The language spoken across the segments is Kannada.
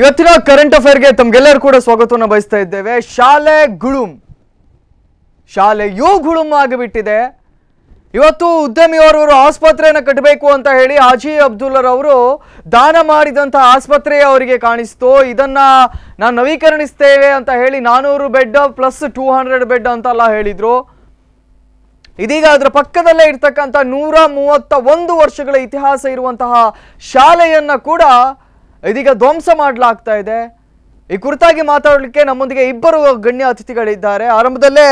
ಇವತ್ತಿನ ಕರೆಂಟ್ ಅಫೇರ್ಗೆ ತಮ್ಗೆಲ್ಲರೂ ಕೂಡ ಸ್ವಾಗತವನ್ನು ಬಯಸ್ತಾ ಇದ್ದೇವೆ ಶಾಲೆ ಗುಳುಂ ಶಾಲೆಯೂ ಗುಳುಂ ಆಗಿಬಿಟ್ಟಿದೆ ಇವತ್ತು ಉದ್ಯಮಿಯವರವರು ಆಸ್ಪತ್ರೆಯನ್ನು ಕಟ್ಟಬೇಕು ಅಂತ ಹೇಳಿ ಹಾಜಿ ಅಬ್ದುಲ್ಲರವರು ದಾನ ಮಾಡಿದಂಥ ಆಸ್ಪತ್ರೆ ಅವರಿಗೆ ಕಾಣಿಸ್ತು ಇದನ್ನ ನಾನು ನವೀಕರಣಿಸ್ತೇವೆ ಅಂತ ಹೇಳಿ ನಾನೂರು bed plus two hundred bed ಅಂತೆಲ್ಲ ಹೇಳಿದರು ಇದೀಗ ಅದರ ಪಕ್ಕದಲ್ಲೇ ಇರ್ತಕ್ಕಂಥ ನೂರ ಮೂವತ್ತ ಒಂದು ವರ್ಷಗಳ ಇತಿಹಾಸ ಇರುವಂತಹ ಶಾಲೆಯನ್ನು ಕೂಡ ಇದೀಗ ಧ್ವಂಸ ಮಾಡಲಾಗ್ತಾ ಇದೆ ಈ ಕುರಿತಾಗಿ ಮಾತಾಡಲಿಕ್ಕೆ ನಮ್ಮೊಂದಿಗೆ ಇಬ್ಬರು ಗಣ್ಯ ಅತಿಥಿಗಳಿದ್ದಾರೆ ಆರಂಭದಲ್ಲೇ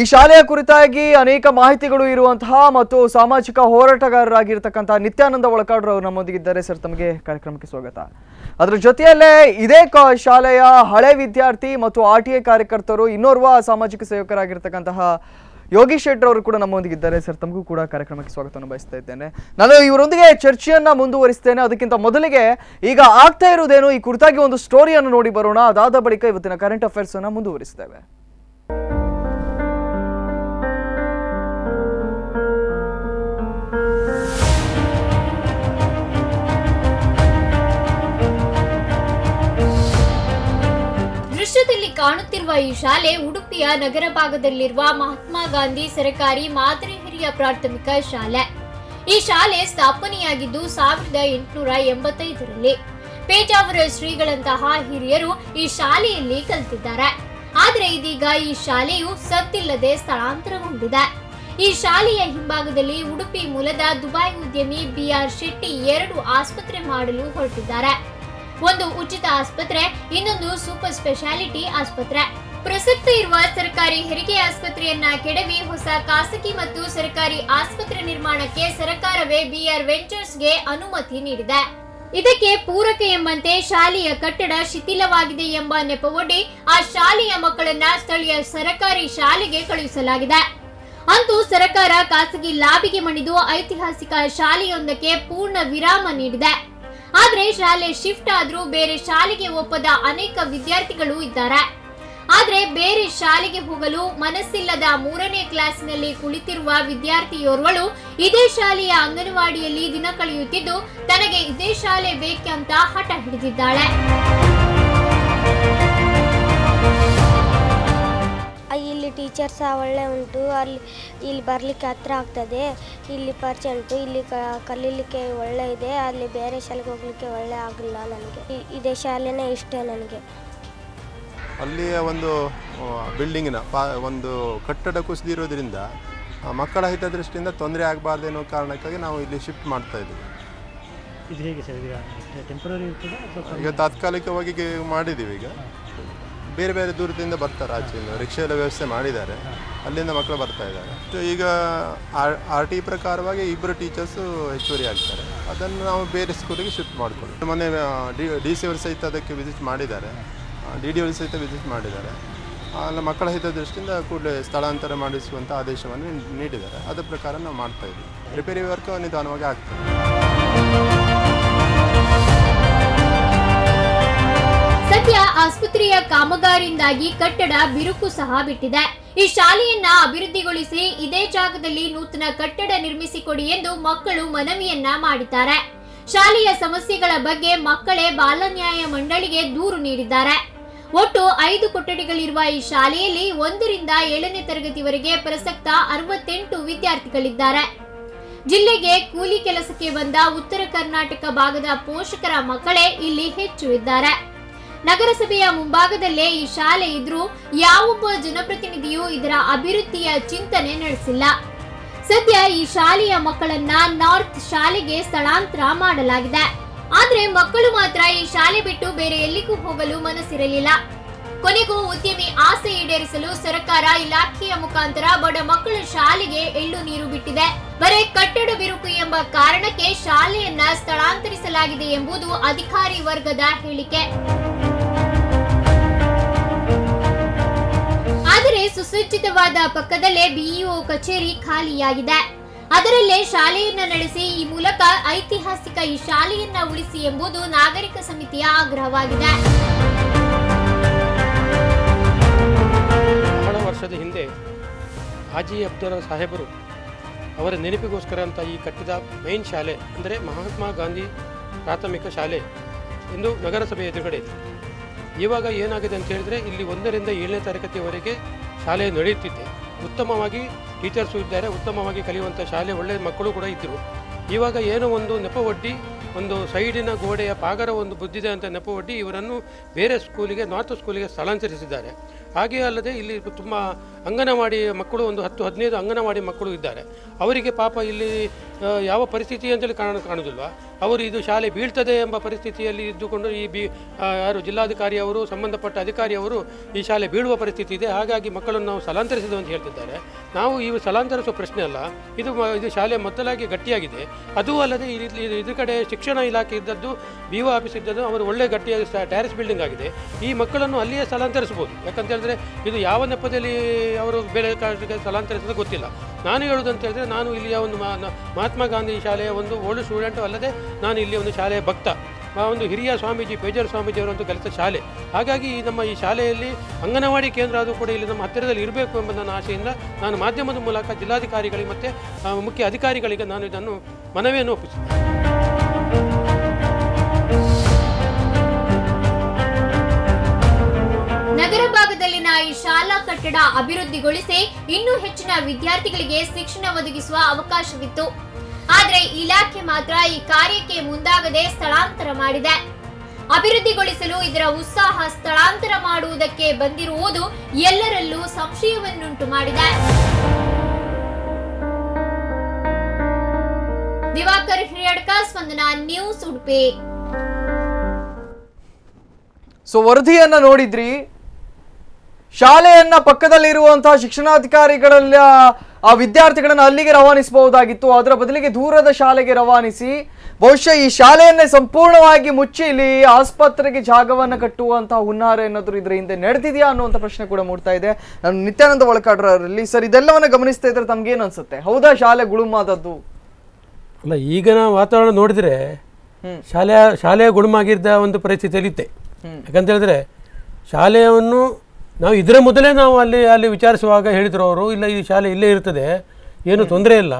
ಈ ಶಾಲೆಯ ಕುರಿತಾಗಿ ಅನೇಕ ಮಾಹಿತಿಗಳು ಇರುವಂತಹ ಮತ್ತು ಸಾಮಾಜಿಕ ಹೋರಾಟಗಾರರಾಗಿರ್ತಕ್ಕಂತಹ ನಿತ್ಯಾನಂದ ಒಳಕಾಡ್ರು ಅವರು ಇದ್ದಾರೆ ಸರ್ ತಮಗೆ ಕಾರ್ಯಕ್ರಮಕ್ಕೆ ಸ್ವಾಗತ ಅದರ ಜೊತೆಯಲ್ಲೇ ಇದೇ ಶಾಲೆಯ ಹಳೆ ವಿದ್ಯಾರ್ಥಿ ಮತ್ತು ಆರ್ ಟಿ ಎ ಕಾರ್ಯಕರ್ತರು ಇನ್ನೋರ್ವ ಸಾಮಾಜಿಕ ಸೇವಕರಾಗಿರ್ತಕ್ಕಂತಹ ಯೋಗೀಶ್ ಶೆಟ್ಟರ್ ಅವರು ಕೂಡ ನಮ್ಮೊಂದಿಗೆ ಇದ್ದಾರೆ ಸರ್ ತಮಗೂ ಕೂಡ ಕಾರ್ಯಕ್ರಮಕ್ಕೆ ಸ್ವಾಗತವನ್ನು ಬಯಸ್ತಾ ಇದ್ದೇನೆ ನಾನು ಇವರೊಂದಿಗೆ ಚರ್ಚೆಯನ್ನ ಮುಂದುವರಿಸ್ತೇನೆ ಅದಕ್ಕಿಂತ ಮೊದಲಿಗೆ ಈಗ ಆಗ್ತಾ ಇರುವುದೇನು ಈ ಕುರಿತಾಗಿ ಒಂದು ಸ್ಟೋರಿಯನ್ನು ನೋಡಿ ಬರೋಣ ಅದಾದ ಬಳಿಕ ಇವತ್ತಿನ ಕರೆಂಟ್ ಅಫೇರ್ಸ್ ಅನ್ನ ಮುಂದುವರಿಸ್ತೇವೆ ದೃಶ್ಯದಲ್ಲಿ ಕಾಣುತ್ತಿರುವ ಈ ಶಾಲೆ ಉಡುಪಿಯ ನಗರ ಭಾಗದಲ್ಲಿರುವ ಮಹಾತ್ಮ ಗಾಂಧಿ ಸರಕಾರಿ ಮಾದರಿ ಹಿರಿಯ ಪ್ರಾಥಮಿಕ ಶಾಲೆ ಈ ಶಾಲೆ ಸ್ಥಾಪನೆಯಾಗಿದ್ದು ಸಾವಿರದ ಎಂಟುನೂರ ಎಂಬತ್ತೈದರಲ್ಲಿ ಪೇಜಾವರ ಶ್ರೀಗಳಂತಹ ಹಿರಿಯರು ಈ ಶಾಲೆಯಲ್ಲಿ ಕಲಿತಿದ್ದಾರೆ ಆದರೆ ಇದೀಗ ಈ ಶಾಲೆಯು ಸದ್ದಿಲ್ಲದೆ ಸ್ಥಳಾಂತರಗೊಂಡಿದೆ ಈ ಶಾಲೆಯ ಹಿಂಭಾಗದಲ್ಲಿ ಉಡುಪಿ ಮೂಲದ ದುಬೈ ಉದ್ಯಮಿ ಬಿಆರ್ ಶೆಟ್ಟಿ ಎರಡು ಆಸ್ಪತ್ರೆ ಮಾಡಲು ಹೊರಟಿದ್ದಾರೆ ಒಂದು ಉಚಿತ ಆಸ್ಪತ್ರೆ ಇನ್ನೊಂದು ಸೂಪರ್ ಸ್ಪೆಷಾಲಿಟಿ ಆಸ್ಪತ್ರೆ ಪ್ರಸಕ್ತ ಇರುವ ಸರ್ಕಾರಿ ಹೆರಿಗೆ ಆಸ್ಪತ್ರೆಯನ್ನ ಕೆಡವಿ ಹೊಸ ಖಾಸಗಿ ಮತ್ತು ಸರ್ಕಾರಿ ಆಸ್ಪತ್ರೆ ನಿರ್ಮಾಣಕ್ಕೆ ಸರ್ಕಾರವೇ ಬಿಆರ್ ವೆಂಚರ್ಸ್ಗೆ ಅನುಮತಿ ನೀಡಿದೆ ಇದಕ್ಕೆ ಪೂರಕ ಎಂಬಂತೆ ಶಾಲೆಯ ಕಟ್ಟಡ ಶಿಥಿಲವಾಗಿದೆ ಎಂಬ ನೆಪವೊಡ್ಡಿ ಆ ಶಾಲೆಯ ಮಕ್ಕಳನ್ನ ಸ್ಥಳೀಯ ಸರಕಾರಿ ಶಾಲೆಗೆ ಕಳುಹಿಸಲಾಗಿದೆ ಅಂತೂ ಸರ್ಕಾರ ಖಾಸಗಿ ಲಾಬಿಗೆ ಮಣಿದು ಐತಿಹಾಸಿಕ ಶಾಲೆಯೊಂದಕ್ಕೆ ಪೂರ್ಣ ವಿರಾಮ ನೀಡಿದೆ ಆದ್ರೆ ಶಾಲೆ ಶಿಫ್ಟ್ ಆದ್ರೂ ಬೇರೆ ಶಾಲೆಗೆ ಒಪ್ಪದ ಅನೇಕ ವಿದ್ಯಾರ್ಥಿಗಳು ಇದ್ದಾರೆ ಆದ್ರೆ ಬೇರೆ ಶಾಲೆಗೆ ಹೋಗಲು ಮನಸ್ಸಿಲ್ಲದ ಮೂರನೇ ಕ್ಲಾಸ್ನಲ್ಲಿ ಕುಳಿತಿರುವ ವಿದ್ಯಾರ್ಥಿಯೋರ್ವಳು ಇದೇ ಶಾಲೆಯ ಅಂಗನವಾಡಿಯಲ್ಲಿ ದಿನ ಕಳೆಯುತ್ತಿದ್ದು ತನಗೆ ಇದೇ ಶಾಲೆ ಬೇಕೆ ಅಂತ ಹಠ ಹಿಡಿದಿದ್ದಾಳೆ ಇಲ್ಲಿ ಟೀಚರ್ ಸಹ ಒಳ್ಳೆ ಉಂಟು ಅಲ್ಲಿ ಇಲ್ಲಿ ಬರಲಿಕ್ಕೆ ಹತ್ರ ಆಗ್ತದೆ ಇಲ್ಲಿ ಪರಿಚಯ ಉಂಟು ಇಲ್ಲಿ ಕಲೀಲಿಕ್ಕೆ ಒಳ್ಳೆ ಇದೆ ಅಲ್ಲಿ ಬೇರೆ ಶಾಲೆಗೆ ಹೋಗಲಿಕ್ಕೆ ಒಳ್ಳೆ ಆಗಲ್ಲ ನನಗೆ ಇದೇ ಶಾಲೆನೇ ಇಷ್ಟ ನನಗೆ ಅಲ್ಲಿಯ ಒಂದು ಬಿಲ್ಡಿಂಗಿನ ಒಂದು ಕಟ್ಟಡ ಕುಸಿದಿರೋದ್ರಿಂದ ಮಕ್ಕಳ ಹಿತದೃಷ್ಟಿಯಿಂದ ತೊಂದರೆ ಆಗಬಾರ್ದು ಅನ್ನೋ ಕಾರಣಕ್ಕಾಗಿ ನಾವು ಇಲ್ಲಿ ಶಿಫ್ಟ್ ಮಾಡ್ತಾ ಇದ್ದೀವಿ ಇದು ಹೇಗೆ ಸರ್ ಈಗ ಈಗ ತಾತ್ಕಾಲಿಕವಾಗಿ ಮಾಡಿದ್ದೀವಿ ಈಗ ಬೇರೆ ಬೇರೆ ದೂರದಿಂದ ಬರ್ತಾರೆ ಆಚೆಯಿಂದ ರಿಕ್ಷಾ ವ್ಯವಸ್ಥೆ ಮಾಡಿದ್ದಾರೆ ಅಲ್ಲಿಂದ ಮಕ್ಕಳು ಬರ್ತಾ ಇದ್ದಾರೆ ಸೊ ಈಗ ಆರ್ ಆರ್ ಟಿ ಪ್ರಕಾರವಾಗಿ ಇಬ್ಬರು ಟೀಚರ್ಸು ಹೆಚ್ಚುವರಿ ಆಗ್ತಾರೆ ಅದನ್ನು ನಾವು ಬೇರೆ ಸ್ಕೂಲಿಗೆ ಶಿಫ್ಟ್ ಮಾಡಿಕೊಳ್ಳಿ ಮೊನ್ನೆ ಡಿ ಡಿ ಸಿ ಅವರು ಸಹಿತ ಅದಕ್ಕೆ ವಿಸಿಟ್ ಮಾಡಿದ್ದಾರೆ ಡಿ ಡಿ ಅವರು ಸಹಿತ ವಿಸಿಟ್ ಮಾಡಿದ್ದಾರೆ ಅಲ್ಲ ಮಕ್ಕಳ ಹಿತದೃಷ್ಟಿಯಿಂದ ಕೂಡಲೇ ಸ್ಥಳಾಂತರ ಮಾಡಿಸುವಂಥ ಆದೇಶವನ್ನು ನೀಡಿದ್ದಾರೆ ಅದರ ಪ್ರಕಾರ ನಾವು ಮಾಡ್ತಾ ಇದ್ದೀವಿ ರಿಪೇರಿ ವರ್ಕ್ ನಿಧಾನವಾಗಿ ಆಗ್ತದೆ ಸದ್ಯ ಆಸ್ಪತ್ರೆಯ ಕಾಮಗಾರಿಯಿಂದಾಗಿ ಕಟ್ಟಡ ಬಿರುಕು ಸಹ ಬಿಟ್ಟಿದೆ ಈ ಶಾಲೆಯನ್ನ ಅಭಿವೃದ್ಧಿಗೊಳಿಸಿ ಇದೇ ಜಾಗದಲ್ಲಿ ನೂತನ ಕಟ್ಟಡ ನಿರ್ಮಿಸಿಕೊಡಿ ಎಂದು ಮಕ್ಕಳು ಮನವಿಯನ್ನ ಮಾಡಿದ್ದಾರೆ ಶಾಲೆಯ ಸಮಸ್ಯೆಗಳ ಬಗ್ಗೆ ಮಕ್ಕಳೇ ಬಾಲನ್ಯಾಯ ಮಂಡಳಿಗೆ ದೂರು ನೀಡಿದ್ದಾರೆ ಒಟ್ಟು ಐದು ಕೊಠಡಿಗಳಿರುವ ಈ ಶಾಲೆಯಲ್ಲಿ ಒಂದರಿಂದ ಏಳನೇ ತರಗತಿವರೆಗೆ ಪ್ರಸಕ್ತ ಅರವತ್ತೆಂಟು ವಿದ್ಯಾರ್ಥಿಗಳಿದ್ದಾರೆ ಜಿಲ್ಲೆಗೆ ಕೂಲಿ ಕೆಲಸಕ್ಕೆ ಬಂದ ಉತ್ತರ ಕರ್ನಾಟಕ ಭಾಗದ ಪೋಷಕರ ಮಕ್ಕಳೇ ಇಲ್ಲಿ ಹೆಚ್ಚು ಇದ್ದಾರೆ ನಗರಸಭೆಯ ಮುಂಭಾಗದಲ್ಲೇ ಈ ಶಾಲೆ ಇದ್ರೂ ಯಾವೊಬ್ಬ ಜನಪ್ರತಿನಿಧಿಯೂ ಇದರ ಅಭಿವೃದ್ಧಿಯ ಚಿಂತನೆ ನಡೆಸಿಲ್ಲ ಸದ್ಯ ಈ ಶಾಲೆಯ ಮಕ್ಕಳನ್ನ ನಾರ್ತ್ ಶಾಲೆಗೆ ಸ್ಥಳಾಂತರ ಮಾಡಲಾಗಿದೆ ಆದ್ರೆ ಮಕ್ಕಳು ಮಾತ್ರ ಈ ಶಾಲೆ ಬಿಟ್ಟು ಬೇರೆ ಎಲ್ಲಿಗೂ ಹೋಗಲು ಮನಸ್ಸಿರಲಿಲ್ಲ ಕೊನೆಗೂ ಉದ್ಯಮಿ ಆಸೆ ಈಡೇರಿಸಲು ಸರ್ಕಾರ ಇಲಾಖೆಯ ಮುಖಾಂತರ ಬಡ ಮಕ್ಕಳ ಶಾಲೆಗೆ ಎಳ್ಳು ನೀರು ಬಿಟ್ಟಿದೆ ಬರೇ ಕಟ್ಟಡ ಬಿರುಕು ಎಂಬ ಕಾರಣಕ್ಕೆ ಶಾಲೆಯನ್ನ ಸ್ಥಳಾಂತರಿಸಲಾಗಿದೆ ಎಂಬುದು ಅಧಿಕಾರಿ ವರ್ಗದ ಹೇಳಿಕೆ ಸುಸಜ್ಜಿತವಾದ ಪಕ್ಕದಲ್ಲೇ ಬಿಇಒ ಕಚೇರಿ ಖಾಲಿಯಾಗಿದೆ ಅದರಲ್ಲೇ ಶಾಲೆಯನ್ನ ನಡೆಸಿ ಈ ಮೂಲಕ ಐತಿಹಾಸಿಕ ಈ ಶಾಲೆಯನ್ನ ಉಳಿಸಿ ಎಂಬುದು ನಾಗರಿಕ ಸಮಿತಿಯ ಆಗ್ರಹವಾಗಿದೆ ವರ್ಷದ ಹಿಂದೆ ಹಾಜಿ ಅಬ್ದುಲ್ ಸಾಹೇಬರು ಅವರ ನೆನಪಿಗೋಸ್ಕರ ಅಂತ ಈ ಕಟ್ಟಿದ ಮೇನ್ ಶಾಲೆ ಅಂದರೆ ಮಹಾತ್ಮ ಗಾಂಧಿ ಪ್ರಾಥಮಿಕ ಶಾಲೆ ಎಂದು ನಗರಸಭೆ ಎದುರುಗಡೆ ಇವಾಗ ಏನಾಗಿದೆ ಅಂತ ಹೇಳಿದ್ರೆ ಇಲ್ಲಿ ಒಂದರಿಂದ ಏಳನೇ ತರಗತಿಯವರೆಗೆ ಶಾಲೆ ನಡೆಯುತ್ತಿದೆ ಉತ್ತಮವಾಗಿ ಟೀಚರ್ಸು ಇದ್ದಾರೆ ಉತ್ತಮವಾಗಿ ಕಲಿಯುವಂಥ ಶಾಲೆ ಒಳ್ಳೆಯ ಮಕ್ಕಳು ಕೂಡ ಇದ್ದರು ಇವಾಗ ಏನೋ ಒಂದು ನೆಪವೊಡ್ಡಿ ಒಂದು ಸೈಡಿನ ಗೋಡೆಯ ಪಾಗರ ಒಂದು ಬುದ್ಧಿದೆ ಅಂತ ನೆಪವೊಡ್ಡಿ ಇವರನ್ನು ಬೇರೆ ಸ್ಕೂಲಿಗೆ ನಾರ್ತ್ ಸ್ಕೂಲಿಗೆ ಸ್ಥಳಾಂತರಿಸಿದ್ದಾರೆ ಹಾಗೆಯೇ ಅಲ್ಲದೆ ಇಲ್ಲಿ ತುಂಬ ಅಂಗನವಾಡಿ ಮಕ್ಕಳು ಒಂದು ಹತ್ತು ಹದಿನೈದು ಅಂಗನವಾಡಿ ಮಕ್ಕಳು ಇದ್ದಾರೆ ಅವರಿಗೆ ಪಾಪ ಇಲ್ಲಿ ಯಾವ ಪರಿಸ್ಥಿತಿ ಅಂತೇಳಿ ಕಾಣ ಕಾಣೋದಿಲ್ವ ಅವರು ಇದು ಶಾಲೆ ಬೀಳ್ತದೆ ಎಂಬ ಪರಿಸ್ಥಿತಿಯಲ್ಲಿ ಇದ್ದುಕೊಂಡು ಈ ಬಿ ಯಾರು ಜಿಲ್ಲಾಧಿಕಾರಿಯವರು ಸಂಬಂಧಪಟ್ಟ ಅಧಿಕಾರಿಯವರು ಈ ಶಾಲೆ ಬೀಳುವ ಪರಿಸ್ಥಿತಿ ಇದೆ ಹಾಗಾಗಿ ಮಕ್ಕಳನ್ನು ನಾವು ಸ್ಥಳಾಂತರಿಸಿದ್ದು ಅಂತ ಹೇಳ್ತಿದ್ದಾರೆ ನಾವು ಈ ಸ್ಥಳಾಂತರಿಸುವ ಪ್ರಶ್ನೆ ಅಲ್ಲ ಇದು ಇದು ಶಾಲೆ ಮೊದಲಾಗಿ ಗಟ್ಟಿಯಾಗಿದೆ ಅದೂ ಅಲ್ಲದೆ ಇಲ್ಲಿ ಇದ್ರ ಕಡೆ ಶಿಕ್ಷಣ ಇಲಾಖೆ ಇದ್ದದ್ದು ಬಿ ಒ ಆಫೀಸ್ ಇದ್ದದ್ದು ಅವರು ಒಳ್ಳೆ ಗಟ್ಟಿಯಾಗಿ ಟ್ಯಾರಿಸ್ ಬಿಲ್ಡಿಂಗ್ ಆಗಿದೆ ಈ ಮಕ್ಕಳನ್ನು ಅಲ್ಲಿಯೇ ಸ್ಥಳಾಂತರಿಸಬಹುದು ಯಾಕಂತ ಹೇಳಿದ್ರೆ ಆದರೆ ಇದು ಯಾವ ನೆಪದಲ್ಲಿ ಅವರು ಬೇರೆ ಕಾರಣಕ್ಕೆ ಸ್ಥಳಾಂತರಿಸೋದು ಗೊತ್ತಿಲ್ಲ ನಾನು ಹೇಳೋದಂತ ಹೇಳಿದ್ರೆ ನಾನು ಇಲ್ಲಿಯ ಒಂದು ಮಹಾತ್ಮ ಗಾಂಧಿ ಶಾಲೆಯ ಒಂದು ಓಲ್ಡ್ ಸ್ಟೂಡೆಂಟು ಅಲ್ಲದೆ ನಾನು ಇಲ್ಲಿ ಒಂದು ಶಾಲೆಯ ಭಕ್ತ ಒಂದು ಹಿರಿಯ ಸ್ವಾಮೀಜಿ ಪೇಜರ್ ಒಂದು ಕಲಿತ ಶಾಲೆ ಹಾಗಾಗಿ ಈ ನಮ್ಮ ಈ ಶಾಲೆಯಲ್ಲಿ ಅಂಗನವಾಡಿ ಕೇಂದ್ರ ಅದು ಕೂಡ ಇಲ್ಲಿ ನಮ್ಮ ಹತ್ತಿರದಲ್ಲಿ ಇರಬೇಕು ಎಂಬ ನನ್ನ ಆಶೆಯಿಂದ ನಾನು ಮಾಧ್ಯಮದ ಮೂಲಕ ಜಿಲ್ಲಾಧಿಕಾರಿಗಳಿಗೆ ಮತ್ತು ಮುಖ್ಯ ಅಧಿಕಾರಿಗಳಿಗೆ ನಾನು ಇದನ್ನು ಮನವಿಯನ್ನು ಒಪ್ಪಿಸಿದ್ದೇನೆ ನಗರ ಭಾಗದಲ್ಲಿನ ಈ ಶಾಲಾ ಕಟ್ಟಡ ಅಭಿವೃದ್ಧಿಗೊಳಿಸಿ ಇನ್ನೂ ಹೆಚ್ಚಿನ ವಿದ್ಯಾರ್ಥಿಗಳಿಗೆ ಶಿಕ್ಷಣ ಒದಗಿಸುವ ಅವಕಾಶವಿತ್ತು ಆದರೆ ಇಲಾಖೆ ಮಾತ್ರ ಈ ಕಾರ್ಯಕ್ಕೆ ಮುಂದಾಗದೆ ಸ್ಥಳಾಂತರ ಮಾಡಿದೆ ಅಭಿವೃದ್ಧಿಗೊಳಿಸಲು ಇದರ ಉತ್ಸಾಹ ಸ್ಥಳಾಂತರ ಮಾಡುವುದಕ್ಕೆ ಬಂದಿರುವುದು ಎಲ್ಲರಲ್ಲೂ ಸಂಶಯವನ್ನುಂಟು ಮಾಡಿದೆ ದಿವಾಕರ್ ಹಿರಿಯಡ್ಕ ಸ್ಪಂದನ ನ್ಯೂಸ್ ಉಡುಪಿ ಸೊ ವರದಿಯನ್ನ ನೋಡಿದ್ರಿ ಶಾಲೆಯನ್ನ ಪಕ್ಕದಲ್ಲಿ ಇರುವಂತಹ ಶಿಕ್ಷಣಾಧಿಕಾರಿಗಳಲ್ಲ ಆ ವಿದ್ಯಾರ್ಥಿಗಳನ್ನು ಅಲ್ಲಿಗೆ ರವಾನಿಸಬಹುದಾಗಿತ್ತು ಅದರ ಬದಲಿಗೆ ದೂರದ ಶಾಲೆಗೆ ರವಾನಿಸಿ ಬಹುಶಃ ಈ ಶಾಲೆಯನ್ನೇ ಸಂಪೂರ್ಣವಾಗಿ ಮುಚ್ಚಿ ಇಲ್ಲಿ ಆಸ್ಪತ್ರೆಗೆ ಜಾಗವನ್ನು ಕಟ್ಟುವಂತಹ ಹುನ್ನಾರ ಏನಾದರೂ ಇದ್ರ ಹಿಂದೆ ನಡೆದಿದೆಯಾ ಅನ್ನುವಂಥ ಪ್ರಶ್ನೆ ಕೂಡ ಮೂಡ್ತಾ ಇದೆ ನಾನು ನಿತ್ಯಾನಂದ ಒಳಕಾಡ್ರಲ್ಲಿ ಸರ್ ಇದೆಲ್ಲವನ್ನು ಗಮನಿಸ್ತಾ ಇದ್ರೆ ಏನು ಅನ್ಸುತ್ತೆ ಹೌದಾ ಶಾಲೆ ಗುಳುಮಾದದ್ದು ಅಲ್ಲ ಈಗಿನ ವಾತಾವರಣ ನೋಡಿದ್ರೆ ಶಾಲೆಯ ಶಾಲೆಯ ಗುಳುಮಾಗಿದ್ದ ಒಂದು ಪರಿಸ್ಥಿತಿಯಲ್ಲಿ ಇತ್ತೆ ಯಾಕಂತ ಹೇಳಿದ್ರೆ ಶಾಲೆಯನ್ನು ನಾವು ಇದರ ಮೊದಲೇ ನಾವು ಅಲ್ಲಿ ಅಲ್ಲಿ ವಿಚಾರಿಸುವಾಗ ಹೇಳಿದ್ರು ಅವರು ಇಲ್ಲ ಈ ಶಾಲೆ ಇಲ್ಲೇ ಇರ್ತದೆ ಏನು ತೊಂದರೆ ಇಲ್ಲ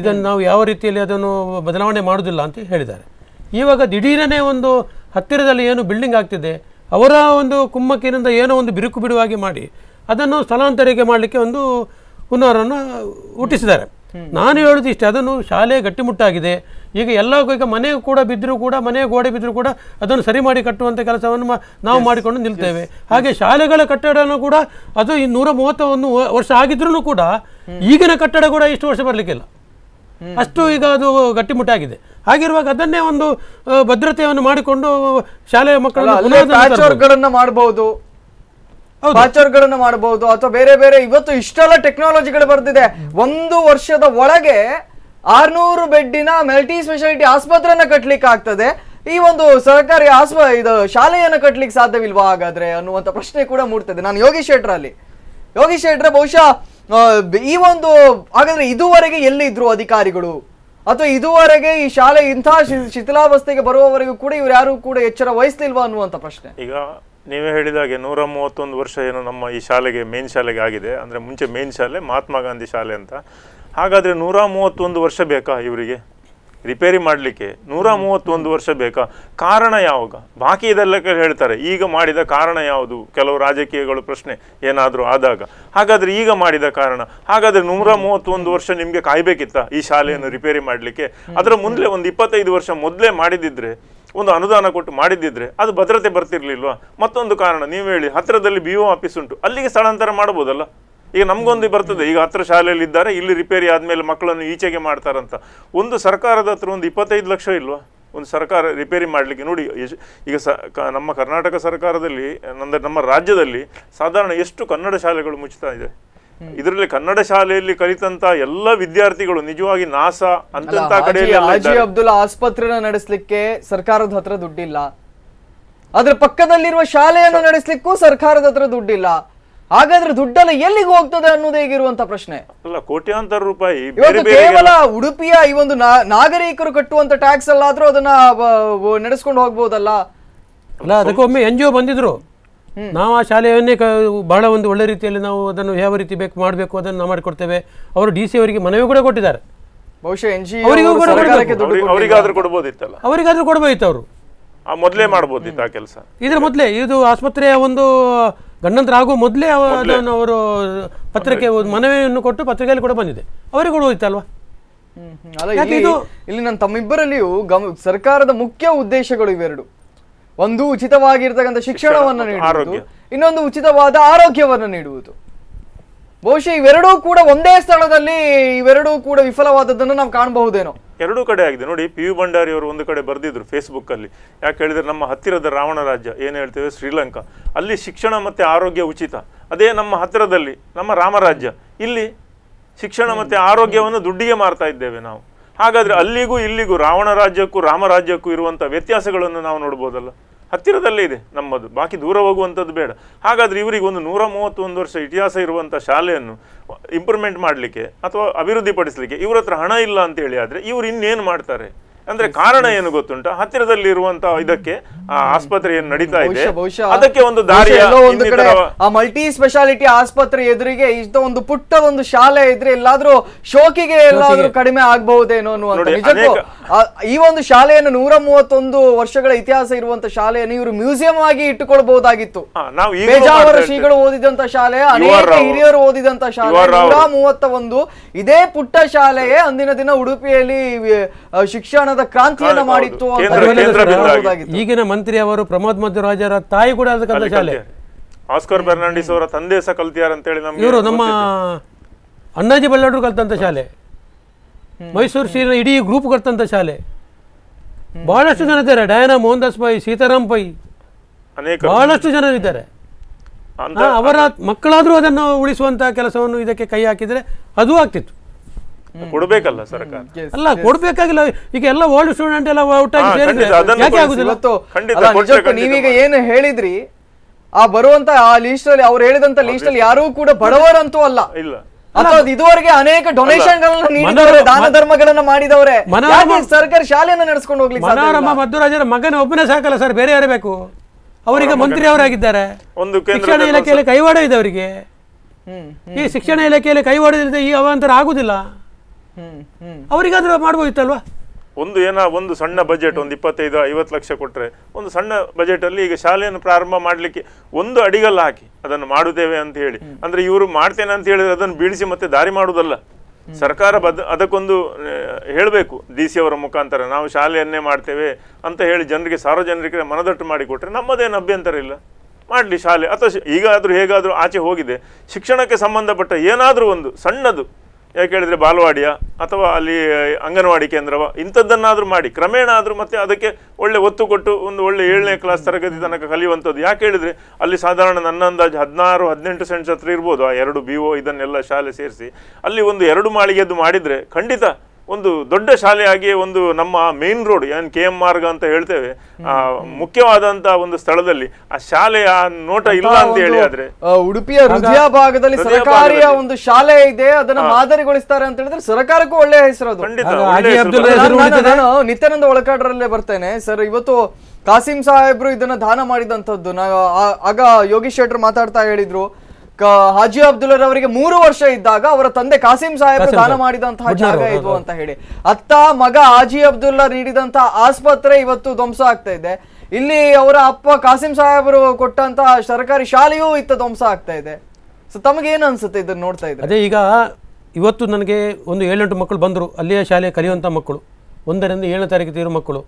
ಇದನ್ನು ನಾವು ಯಾವ ರೀತಿಯಲ್ಲಿ ಅದನ್ನು ಬದಲಾವಣೆ ಮಾಡೋದಿಲ್ಲ ಅಂತ ಹೇಳಿದ್ದಾರೆ ಇವಾಗ ದಿಢೀರನೇ ಒಂದು ಹತ್ತಿರದಲ್ಲಿ ಏನು ಬಿಲ್ಡಿಂಗ್ ಆಗ್ತಿದೆ ಅವರ ಒಂದು ಕುಮ್ಮಕ್ಕಿನಿಂದ ಏನೋ ಒಂದು ಬಿರುಕು ಬಿಡುವಾಗಿ ಮಾಡಿ ಅದನ್ನು ಸ್ಥಳಾಂತರಿಕೆ ಮಾಡಲಿಕ್ಕೆ ಒಂದು ಹುನ್ನಾರನ್ನು ಹುಟ್ಟಿಸಿದ್ದಾರೆ ನಾನು ಹೇಳೋದು ಇಷ್ಟೇ ಅದನ್ನು ಶಾಲೆ ಗಟ್ಟಿಮುಟ್ಟಾಗಿದೆ ಈಗ ಎಲ್ಲ ಈಗ ಮನೆ ಕೂಡ ಬಿದ್ದರೂ ಕೂಡ ಮನೆ ಗೋಡೆ ಬಿದ್ದರೂ ಕೂಡ ಅದನ್ನು ಸರಿ ಮಾಡಿ ಕಟ್ಟುವಂಥ ಕೆಲಸವನ್ನು ನಾವು ಮಾಡಿಕೊಂಡು ನಿಲ್ತೇವೆ ಹಾಗೆ ಶಾಲೆಗಳ ಕಟ್ಟಡನೂ ಕೂಡ ಅದು ನೂರ ಮೂವತ್ತ ಒಂದು ವರ್ಷ ಆಗಿದ್ರೂ ಕೂಡ ಈಗಿನ ಕಟ್ಟಡ ಕೂಡ ಇಷ್ಟು ವರ್ಷ ಬರಲಿಕ್ಕಿಲ್ಲ ಅಷ್ಟು ಈಗ ಅದು ಗಟ್ಟಿಮುಟ್ಟಾಗಿದೆ ಹಾಗಿರುವಾಗ ಅದನ್ನೇ ಒಂದು ಭದ್ರತೆಯನ್ನು ಮಾಡಿಕೊಂಡು ಶಾಲೆಯ ಮಕ್ಕಳನ್ನು ಮಾಡಬಹುದು ಪಾಚರ್ ಮಾಡಬಹುದು ಅಥವಾ ಬೇರೆ ಬೇರೆ ಇವತ್ತು ಇಷ್ಟೆಲ್ಲ ಟೆಕ್ನಾಲಜಿಗಳು ಬರ್ತಿದೆ ಒಂದು ವರ್ಷದ ಒಳಗೆ ಆರ್ನೂರು ಬೆಡ್ಡಿನ ಮಲ್ಟಿ ಸ್ಪೆಷಾಲಿಟಿ ಆಸ್ಪತ್ರೆಯನ್ನ ಕಟ್ಲಿಕ್ಕೆ ಆಗ್ತದೆ ಈ ಒಂದು ಸರ್ಕಾರಿ ಆಸ್ಪ ಇದು ಶಾಲೆಯನ್ನು ಕಟ್ಲಿಕ್ಕೆ ಸಾಧ್ಯವಿಲ್ವಾ ಹಾಗಾದ್ರೆ ಅನ್ನುವಂತ ಪ್ರಶ್ನೆ ಕೂಡ ಮೂಡ್ತದೆ ನಾನು ಯೋಗಿ ಅಲ್ಲಿ ಯೋಗಿ ಶೆಟ್ರ ಬಹುಶಃ ಈ ಒಂದು ಹಾಗಾದ್ರೆ ಇದುವರೆಗೆ ಎಲ್ಲಿದ್ರು ಅಧಿಕಾರಿಗಳು ಅಥವಾ ಇದುವರೆಗೆ ಈ ಶಾಲೆ ಇಂತಹ ಶಿಥಿಲಾವಸ್ಥೆಗೆ ಬರುವವರೆಗೂ ಕೂಡ ಇವ್ರು ಯಾರು ಕೂಡ ಎಚ್ಚರ ವಹಿಸ್ಲಿಲ್ವಾ ಅನ್ನುವಂತ ಪ್ರಶ್ನೆ ಈಗ ನೀವೇ ಹೇಳಿದ ಹಾಗೆ ನೂರ ಮೂವತ್ತೊಂದು ವರ್ಷ ಏನು ನಮ್ಮ ಈ ಶಾಲೆಗೆ ಮೇನ್ ಶಾಲೆಗೆ ಆಗಿದೆ ಅಂದರೆ ಮುಂಚೆ ಮೇನ್ ಶಾಲೆ ಮಹಾತ್ಮ ಗಾಂಧಿ ಶಾಲೆ ಅಂತ ಹಾಗಾದರೆ ನೂರ ಮೂವತ್ತೊಂದು ವರ್ಷ ಬೇಕಾ ಇವರಿಗೆ ರಿಪೇರಿ ಮಾಡಲಿಕ್ಕೆ ನೂರ ಮೂವತ್ತೊಂದು ವರ್ಷ ಬೇಕಾ ಕಾರಣ ಯಾವಾಗ ಬಾಕಿ ಇದೆಲ್ಲ ಹೇಳ್ತಾರೆ ಈಗ ಮಾಡಿದ ಕಾರಣ ಯಾವುದು ಕೆಲವು ರಾಜಕೀಯಗಳು ಪ್ರಶ್ನೆ ಏನಾದರೂ ಆದಾಗ ಹಾಗಾದರೆ ಈಗ ಮಾಡಿದ ಕಾರಣ ಹಾಗಾದರೆ ನೂರ ಮೂವತ್ತೊಂದು ವರ್ಷ ನಿಮಗೆ ಕಾಯಬೇಕಿತ್ತ ಈ ಶಾಲೆಯನ್ನು ರಿಪೇರಿ ಮಾಡಲಿಕ್ಕೆ ಅದರ ಮುಂದೆ ಒಂದು ಇಪ್ಪತ್ತೈದು ವರ್ಷ ಮೊದಲೇ ಮಾಡಿದಿದ್ದರೆ ಒಂದು ಅನುದಾನ ಕೊಟ್ಟು ಮಾಡಿದ್ದಿದ್ರೆ ಅದು ಭದ್ರತೆ ಬರ್ತಿರ್ಲಿಲ್ವಾ ಮತ್ತೊಂದು ಕಾರಣ ನೀವು ಹೇಳಿ ಹತ್ತಿರದಲ್ಲಿ ಬಿ ಓ ಆಫೀಸ್ ಉಂಟು ಅಲ್ಲಿಗೆ ಸ್ಥಳಾಂತರ ಮಾಡ್ಬೋದಲ್ಲ ಈಗ ನಮಗೊಂದು ಬರ್ತದೆ ಈಗ ಹತ್ತಿರ ಶಾಲೆಯಲ್ಲಿ ಇದ್ದಾರೆ ಇಲ್ಲಿ ರಿಪೇರಿ ಆದಮೇಲೆ ಮಕ್ಕಳನ್ನು ಈಚೆಗೆ ಮಾಡ್ತಾರಂತ ಒಂದು ಸರ್ಕಾರದ ಹತ್ರ ಒಂದು ಇಪ್ಪತ್ತೈದು ಲಕ್ಷ ಇಲ್ವಾ ಒಂದು ಸರ್ಕಾರ ರಿಪೇರಿ ಮಾಡಲಿಕ್ಕೆ ನೋಡಿ ಈಗ ಸ ನಮ್ಮ ಕರ್ನಾಟಕ ಸರ್ಕಾರದಲ್ಲಿ ನಮ್ಮ ರಾಜ್ಯದಲ್ಲಿ ಸಾಧಾರಣ ಎಷ್ಟು ಕನ್ನಡ ಶಾಲೆಗಳು ಮುಚ್ಚುತ್ತಾ ಇದೆ ಇದರಲ್ಲಿ ಕನ್ನಡ ಶಾಲೆಯಲ್ಲಿ ಕಲಿತಂತ ಎಲ್ಲ ವಿದ್ಯಾರ್ಥಿಗಳು ನಿಜವಾಗಿ ನಾಸಾ ಅಂತ ಕಡೆಯಲ್ಲಿ ಅಬ್ದುಲ್ಲಾ ಆಸ್ಪತ್ರೆನ ನಡೆಸಲಿಕ್ಕೆ ಸರ್ಕಾರದ ಹತ್ರ ದುಡ್ಡಿಲ್ಲ ಅದ್ರ ಪಕ್ಕದಲ್ಲಿರುವ ಶಾಲೆಯನ್ನು ನಡೆಸಲಿಕ್ಕೂ ಸರ್ಕಾರದ ಹತ್ರ ದುಡ್ಡಿಲ್ಲ ಹಾಗಾದ್ರೆ ದುಡ್ಡೆಲ್ಲ ಎಲ್ಲಿಗೆ ಹೋಗ್ತದೆ ಅನ್ನೋದೇ ಹೇಗಿರುವಂತ ಪ್ರಶ್ನೆ ಅಲ್ಲ ಕೋಟ್ಯಾಂತರ ರೂಪಾಯಿ ಕೇವಲ ಉಡುಪಿಯ ಈ ಒಂದು ನಾಗರಿಕರು ಕಟ್ಟುವಂತ ಟ್ಯಾಕ್ಸ್ ಅಲ್ಲಾದ್ರೂ ಅದನ್ನ ನಡೆಸ್ಕೊಂಡು ಹೋಗ್ಬೋದಲ್ಲ ಅದಕ್ಕೊಮ್ಮೆ ಎನ್ ಜಿ ಒ ಬಂದಿದ್ರು ನಾವು ಆ ಶಾಲೆಯನ್ನೇ ಬಹಳ ಒಂದು ಒಳ್ಳೆ ರೀತಿಯಲ್ಲಿ ನಾವು ಅದನ್ನು ಯಾವ ರೀತಿ ಬೇಕು ಮಾಡಬೇಕು ಅದನ್ನು ನಾವು ಮಾಡಿಕೊಡ್ತೇವೆ ಅವರು ಡಿ ಸಿ ಅವರಿಗೆ ಮನವಿ ಕೂಡ ಕೊಟ್ಟಿದ್ದಾರೆ ಬಹುಶಃ ಅವರಿಗಾದ್ರೂ ಕೊಡ್ಬೋದಿತ್ತಲ್ಲ ಕೊಡ್ಬೋದಿತ್ತು ಅವರು ಮೊದಲೇ ಕೆಲಸ ಇದ್ರ ಮೊದಲೇ ಇದು ಆಸ್ಪತ್ರೆಯ ಒಂದು ಗಂಡಂತರ ಆಗೋ ಮೊದಲೇ ಅವರು ಪತ್ರಿಕೆ ಮನವಿಯನ್ನು ಕೊಟ್ಟು ಪತ್ರಿಕೆಯಲ್ಲಿ ಕೂಡ ಬಂದಿದೆ ಅವರಿಗೆ ಹ್ಮ್ ಅಲ್ಲ ಇಲ್ಲಿ ನನ್ನ ತಮ್ಮಿಬ್ಬರಲ್ಲಿಯೂ ಗಮ ಸರ್ಕಾರದ ಮುಖ್ಯ ಉದ್ದೇಶಗಳು ಇವೆರಡು ಒಂದು ಉಚಿತವಾಗಿರ್ತಕ್ಕಂಥ ಶಿಕ್ಷಣವನ್ನ ನೀಡುವುದು ಇನ್ನೊಂದು ಉಚಿತವಾದ ಆರೋಗ್ಯವನ್ನು ನೀಡುವುದು ಬಹುಶಃ ಇವೆರಡೂ ಕೂಡ ಒಂದೇ ಸ್ಥಳದಲ್ಲಿ ಇವೆರಡೂ ಕೂಡ ವಿಫಲವಾದದ್ದನ್ನು ನಾವು ಕಾಣಬಹುದೇನೋ ಎರಡೂ ಕಡೆ ಆಗಿದೆ ನೋಡಿ ಪಿ ಯು ಭಂಡಾರಿ ಅವರು ಒಂದು ಕಡೆ ಬರೆದಿದ್ರು ಫೇಸ್ಬುಕ್ ಅಲ್ಲಿ ಯಾಕೆ ಹೇಳಿದ್ರೆ ನಮ್ಮ ಹತ್ತಿರದ ರಾವಣ ರಾಜ್ಯ ಏನು ಹೇಳ್ತೇವೆ ಶ್ರೀಲಂಕಾ ಅಲ್ಲಿ ಶಿಕ್ಷಣ ಮತ್ತೆ ಆರೋಗ್ಯ ಉಚಿತ ಅದೇ ನಮ್ಮ ಹತ್ತಿರದಲ್ಲಿ ನಮ್ಮ ರಾಮರಾಜ್ಯ ಇಲ್ಲಿ ಶಿಕ್ಷಣ ಮತ್ತೆ ಆರೋಗ್ಯವನ್ನು ದುಡ್ಡಿಗೆ ಮಾರ್ತಾ ಇದ್ದೇವೆ ನಾವು ಹಾಗಾದರೆ ಅಲ್ಲಿಗೂ ಇಲ್ಲಿಗೂ ರಾವಣ ರಾಜ್ಯಕ್ಕೂ ರಾಮರಾಜ್ಯಕ್ಕೂ ಇರುವಂಥ ವ್ಯತ್ಯಾಸಗಳನ್ನು ನಾವು ನೋಡ್ಬೋದಲ್ಲ ಹತ್ತಿರದಲ್ಲೇ ಇದೆ ನಮ್ಮದು ಬಾಕಿ ದೂರ ಹೋಗುವಂಥದ್ದು ಬೇಡ ಹಾಗಾದರೆ ಇವರಿಗೆ ಒಂದು ನೂರ ಮೂವತ್ತೊಂದು ವರ್ಷ ಇತಿಹಾಸ ಇರುವಂಥ ಶಾಲೆಯನ್ನು ಇಂಪ್ರೂವ್ಮೆಂಟ್ ಮಾಡಲಿಕ್ಕೆ ಅಥವಾ ಅಭಿವೃದ್ಧಿಪಡಿಸಲಿಕ್ಕೆ ಇವ್ರ ಹತ್ರ ಹಣ ಇಲ್ಲ ಅಂತೇಳಿ ಆದರೆ ಇವ್ರು ಇನ್ನೇನು ಮಾಡ್ತಾರೆ ಅಂದ್ರೆ ಕಾರಣ ಏನು ಗೊತ್ತುಂಟ ಹತ್ತಿರದಲ್ಲಿ ಇರುವಂತ ಇದಕ್ಕೆ ಆಸ್ಪತ್ರೆ ಏನು ನಡೀತಾ ಇದೆ ಅದಕ್ಕೆ ಒಂದು ದಾರಿ ಮಲ್ಟಿ ಸ್ಪೆಷಾಲಿಟಿ ಆಸ್ಪತ್ರೆ ಎದುರಿಗೆ ಇಷ್ಟ ಒಂದು ಪುಟ್ಟ ಒಂದು ಶಾಲೆ ಇದ್ರೆ ಎಲ್ಲಾದ್ರೂ ಶೋಕಿಗೆ ಎಲ್ಲಾದ್ರೂ ಕಡಿಮೆ ಆಗಬಹುದೇನೋ ಅನ್ನುವಂತ ಈ ಒಂದು ಶಾಲೆಯನ್ನು ನೂರ ಮೂವತ್ತೊಂದು ವರ್ಷಗಳ ಇತಿಹಾಸ ಇರುವಂತ ಶಾಲೆಯನ್ನು ಇವರು ಮ್ಯೂಸಿಯಂ ಆಗಿ ಇಟ್ಟುಕೊಳ್ಬಹುದಾಗಿತ್ತು ಪೇಜಾವರ ಶ್ರೀಗಳು ಓದಿದಂತ ಶಾಲೆ ಅನೇಕ ಹಿರಿಯರು ಓದಿದಂತ ಶಾಲೆ ನೂರ ಮೂವತ್ತ ಒಂದು ಇದೇ ಪುಟ್ಟ ಶಾಲೆಯೇ ಅಂದಿನ ದಿನ ಉಡುಪಿಯಲ್ಲಿ ಶಿಕ್ಷಣ ಸಂವಿಧಾನದ ಕ್ರಾಂತಿಯನ್ನ ಮಾಡಿತ್ತು ಈಗಿನ ಮಂತ್ರಿ ಅವರು ಪ್ರಮೋದ್ ಮಧುರಾಜರ ತಾಯಿ ಕೂಡ ಅದಕ್ಕಂತ ಶಾಲೆ ಆಸ್ಕರ್ ಬೆರ್ನಾಂಡಿಸ್ ಅವರ ತಂದೆ ಸಹ ಕಲ್ತಿಯಾರ ಅಂತ ಹೇಳಿ ಇವರು ನಮ್ಮ ಅಣ್ಣಾಜಿ ಬಲ್ಲಾಡ್ರು ಕಲ್ತಂತ ಶಾಲೆ ಮೈಸೂರು ಶ್ರೀನ ಇಡೀ ಗ್ರೂಪ್ ಕಲ್ತಂತ ಶಾಲೆ ಬಹಳಷ್ಟು ಜನ ಇದ್ದಾರೆ ಮೋಹನ್ ದಾಸ್ ಪೈ ಸೀತಾರಾಮ್ ಪೈ ಬಹಳಷ್ಟು ಜನರಿದ್ದಾರೆ ಅವರ ಮಕ್ಕಳಾದ್ರೂ ಅದನ್ನು ಉಳಿಸುವಂತಹ ಕೆಲಸವನ್ನು ಇದಕ್ಕೆ ಕೈ ಹಾಕಿದ್ರೆ ಅದು ಆಗ್ತಿತ್ತು ಕೊಡಬೇಕಲ್ಲ ಸರ್ಕಾರ ಅಲ್ಲ ಕೊಡಬೇಕಾಗಿಲ್ಲ ಈಗ ಎಲ್ಲ ಓಲ್ಡ್ ಸ್ಟೂಡೆಂಟ್ ಎಲ್ಲ ಯಾಕೆ ಆಗುದಿಲ್ಲ ಖಂಡಿತ ನೀವೀಗ ಏನು ಹೇಳಿದ್ರಿ ಆ ಬರುವಂತ ಆ ಲಿಸ್ಟ್ ಅಲ್ಲಿ ಅವ್ರು ಹೇಳಿದಂತ ಲಿಸ್ಟ್ ಅಲ್ಲಿ ಯಾರೂ ಕೂಡ ಬಡವರಂತೂ ಅಲ್ಲ ಇಲ್ಲ ಇದುವರೆಗೆ ಅನೇಕ ಡೊನೇಷನ್ಗಳನ್ನ ಗಳನ್ನ ನೀಡಿದವರೆ ದಾನ ಧರ್ಮಗಳನ್ನ ಮಾಡಿದವರೆ ಸರ್ಕಾರ ಶಾಲೆಯನ್ನ ನಡೆಸ್ಕೊಂಡು ಹೋಗ್ಲಿ ಮನೋರಮ ಮಧ್ವರಾಜರ ಮಗನ ಒಬ್ಬನೇ ಸಾಕಲ್ಲ ಸರ್ ಬೇರೆ ಯಾರೇ ಬೇಕು ಅವರೀಗ ಮಂತ್ರಿ ಅವರಾಗಿದ್ದಾರೆ ಶಿಕ್ಷಣ ಇಲಾಖೆಯಲ್ಲಿ ಕೈವಾಡ ಇದೆ ಅವರಿಗೆ ಈ ಶಿಕ್ಷಣ ಇಲಾಖೆಯಲ್ಲಿ ಕೈವಾಡದಿಲ್ಲದೆ ಈ ಅವಾಂತರ ಆಗುದಿಲ್ಲ ಅವರಿಗಾದ್ರೂ ಮಾಡ್ಬೋದಿತ್ತಲ್ವಾ ಒಂದು ಏನೋ ಒಂದು ಸಣ್ಣ ಬಜೆಟ್ ಒಂದು ಇಪ್ಪತ್ತೈದು ಐವತ್ತು ಲಕ್ಷ ಕೊಟ್ಟರೆ ಒಂದು ಸಣ್ಣ ಬಜೆಟಲ್ಲಿ ಈಗ ಶಾಲೆಯನ್ನು ಪ್ರಾರಂಭ ಮಾಡಲಿಕ್ಕೆ ಒಂದು ಅಡಿಗಲ್ಲ ಹಾಕಿ ಅದನ್ನು ಮಾಡುತ್ತೇವೆ ಅಂತ ಹೇಳಿ ಅಂದರೆ ಇವರು ಮಾಡ್ತೇನೆ ಅಂತ ಹೇಳಿದ್ರೆ ಅದನ್ನು ಬೀಳಿಸಿ ಮತ್ತೆ ದಾರಿ ಮಾಡುವುದಲ್ಲ ಸರ್ಕಾರ ಬದ್ ಅದಕ್ಕೊಂದು ಹೇಳಬೇಕು ಡಿ ಸಿ ಅವರ ಮುಖಾಂತರ ನಾವು ಶಾಲೆಯನ್ನೇ ಮಾಡ್ತೇವೆ ಅಂತ ಹೇಳಿ ಜನರಿಗೆ ಸಾರ್ವಜನಿಕರಿಗೆ ಮನದಟ್ಟು ಮಾಡಿಕೊಟ್ರೆ ನಮ್ಮದೇನು ಅಭ್ಯಂತರ ಇಲ್ಲ ಮಾಡಲಿ ಶಾಲೆ ಅಥವಾ ಈಗಾದರೂ ಹೇಗಾದರೂ ಆಚೆ ಹೋಗಿದೆ ಶಿಕ್ಷಣಕ್ಕೆ ಸಂಬಂಧಪಟ್ಟ ಏನಾದರೂ ಒಂದು ಸಣ್ಣದು ಯಾಕೆ ಹೇಳಿದರೆ ಬಾಲವಾಡಿಯ ಅಥವಾ ಅಲ್ಲಿ ಅಂಗನವಾಡಿ ಕೇಂದ್ರವ ಇಂಥದ್ದನ್ನಾದರೂ ಮಾಡಿ ಕ್ರಮೇಣ ಆದರೂ ಮತ್ತು ಅದಕ್ಕೆ ಒಳ್ಳೆ ಒತ್ತು ಕೊಟ್ಟು ಒಂದು ಒಳ್ಳೆ ಏಳನೇ ಕ್ಲಾಸ್ ತರಗತಿ ತನಕ ಕಲಿಯುವಂಥದ್ದು ಯಾಕೆ ಹೇಳಿದರೆ ಅಲ್ಲಿ ಸಾಧಾರಣ ನನ್ನ ಅಂದಾಜು ಹದಿನಾರು ಹದಿನೆಂಟು ಸೆಂಟ್ಸ್ ಹತ್ರ ಇರ್ಬೋದು ಆ ಎರಡು ಬಿ ಒ ಇದನ್ನೆಲ್ಲ ಶಾಲೆ ಸೇರಿಸಿ ಅಲ್ಲಿ ಒಂದು ಎರಡು ಮಾಳಿಗೆದ್ದು ಮಾಡಿದರೆ ಖಂಡಿತ ಒಂದು ದೊಡ್ಡ ಶಾಲೆಯಾಗಿ ಒಂದು ನಮ್ಮ main road N K M Marga ಅಂತ ಹೇಳ್ತೇವೆ ಆ ಮುಖ್ಯವಾದಂತ ಒಂದು ಸ್ಥಳದಲ್ಲಿ ಆ ಶಾಲೆಯ ನೋಟ ಇಲ್ಲ ಅಂತ ಹೇಳಿ ಆದ್ರೆ ಉಡುಪಿಯ ಹೃದಯ ಭಾಗದಲ್ಲಿ ಸರ್ಕಾರಿಯ ಒಂದು ಶಾಲೆ ಇದೆ ಅದನ್ನ ಮಾದರಿಗೊಳಿಸ್ತಾರೆ ಅಂತ ಹೇಳಿದ್ರೆ ಸರ್ಕಾರಕ್ಕೂ ಒಳ್ಳೆ ಹೆಸರು ಅದು ನಾನು ನಿತ್ಯಾನಂದ ಒಳಕಾಡ್ರಲ್ಲೇ ಬರ್ತೇನೆ ಸರ್ ಇವತ್ತು ಕಾಸಿಂ ಸಾಹೇಬ್ರು ಇದನ್ನ ದಾನ ಮಾಡಿದಂಥದ್ದು ನಾ ಆಗ ಯೋಗೀಶ್ ಶೆಟ್ರು ಮಾತಾಡ್ತಾ ಹೇಳಿದ್ರು ಹಾಜಿ ಅವರಿಗೆ ಮೂರು ವರ್ಷ ಇದ್ದಾಗ ಅವರ ತಂದೆ ಕಾಸಿಂ ಸಾಹೇಬ್ ದಾನ ಮಾಡಿದಂತಹ ಜಾಗ ಇದು ಅಂತ ಹೇಳಿ ಅತ್ತ ಮಗ ಹಾಜಿ ಅಬ್ದುಲ್ಲಾ ನೀಡಿದಂತಹ ಆಸ್ಪತ್ರೆ ಇವತ್ತು ಧ್ವಂಸ ಆಗ್ತಾ ಇದೆ ಇಲ್ಲಿ ಅವರ ಅಪ್ಪ ಕಾಸಿಂ ಸಾಹೇಬರು ಕೊಟ್ಟಂತಹ ಸರ್ಕಾರಿ ಶಾಲೆಯೂ ಇತ್ತ ಧ್ವಂಸ ಆಗ್ತಾ ಇದೆ ಸೊ ತಮಗೇನು ಅನ್ಸುತ್ತೆ ಇದನ್ನ ನೋಡ್ತಾ ಇದ್ದಾರೆ ಅದೇ ಈಗ ಇವತ್ತು ನನಗೆ ಒಂದು ಏಳೆಂಟು ಮಕ್ಕಳು ಬಂದರು ಅಲ್ಲಿಯ ಶಾಲೆ ಕಲಿಯುವಂಥ ಮಕ್ಕಳು ಒಂದರಿಂದ ಏಳನೇ ತಾರೀಕು ಇರೋ ಮಕ್ಕಳು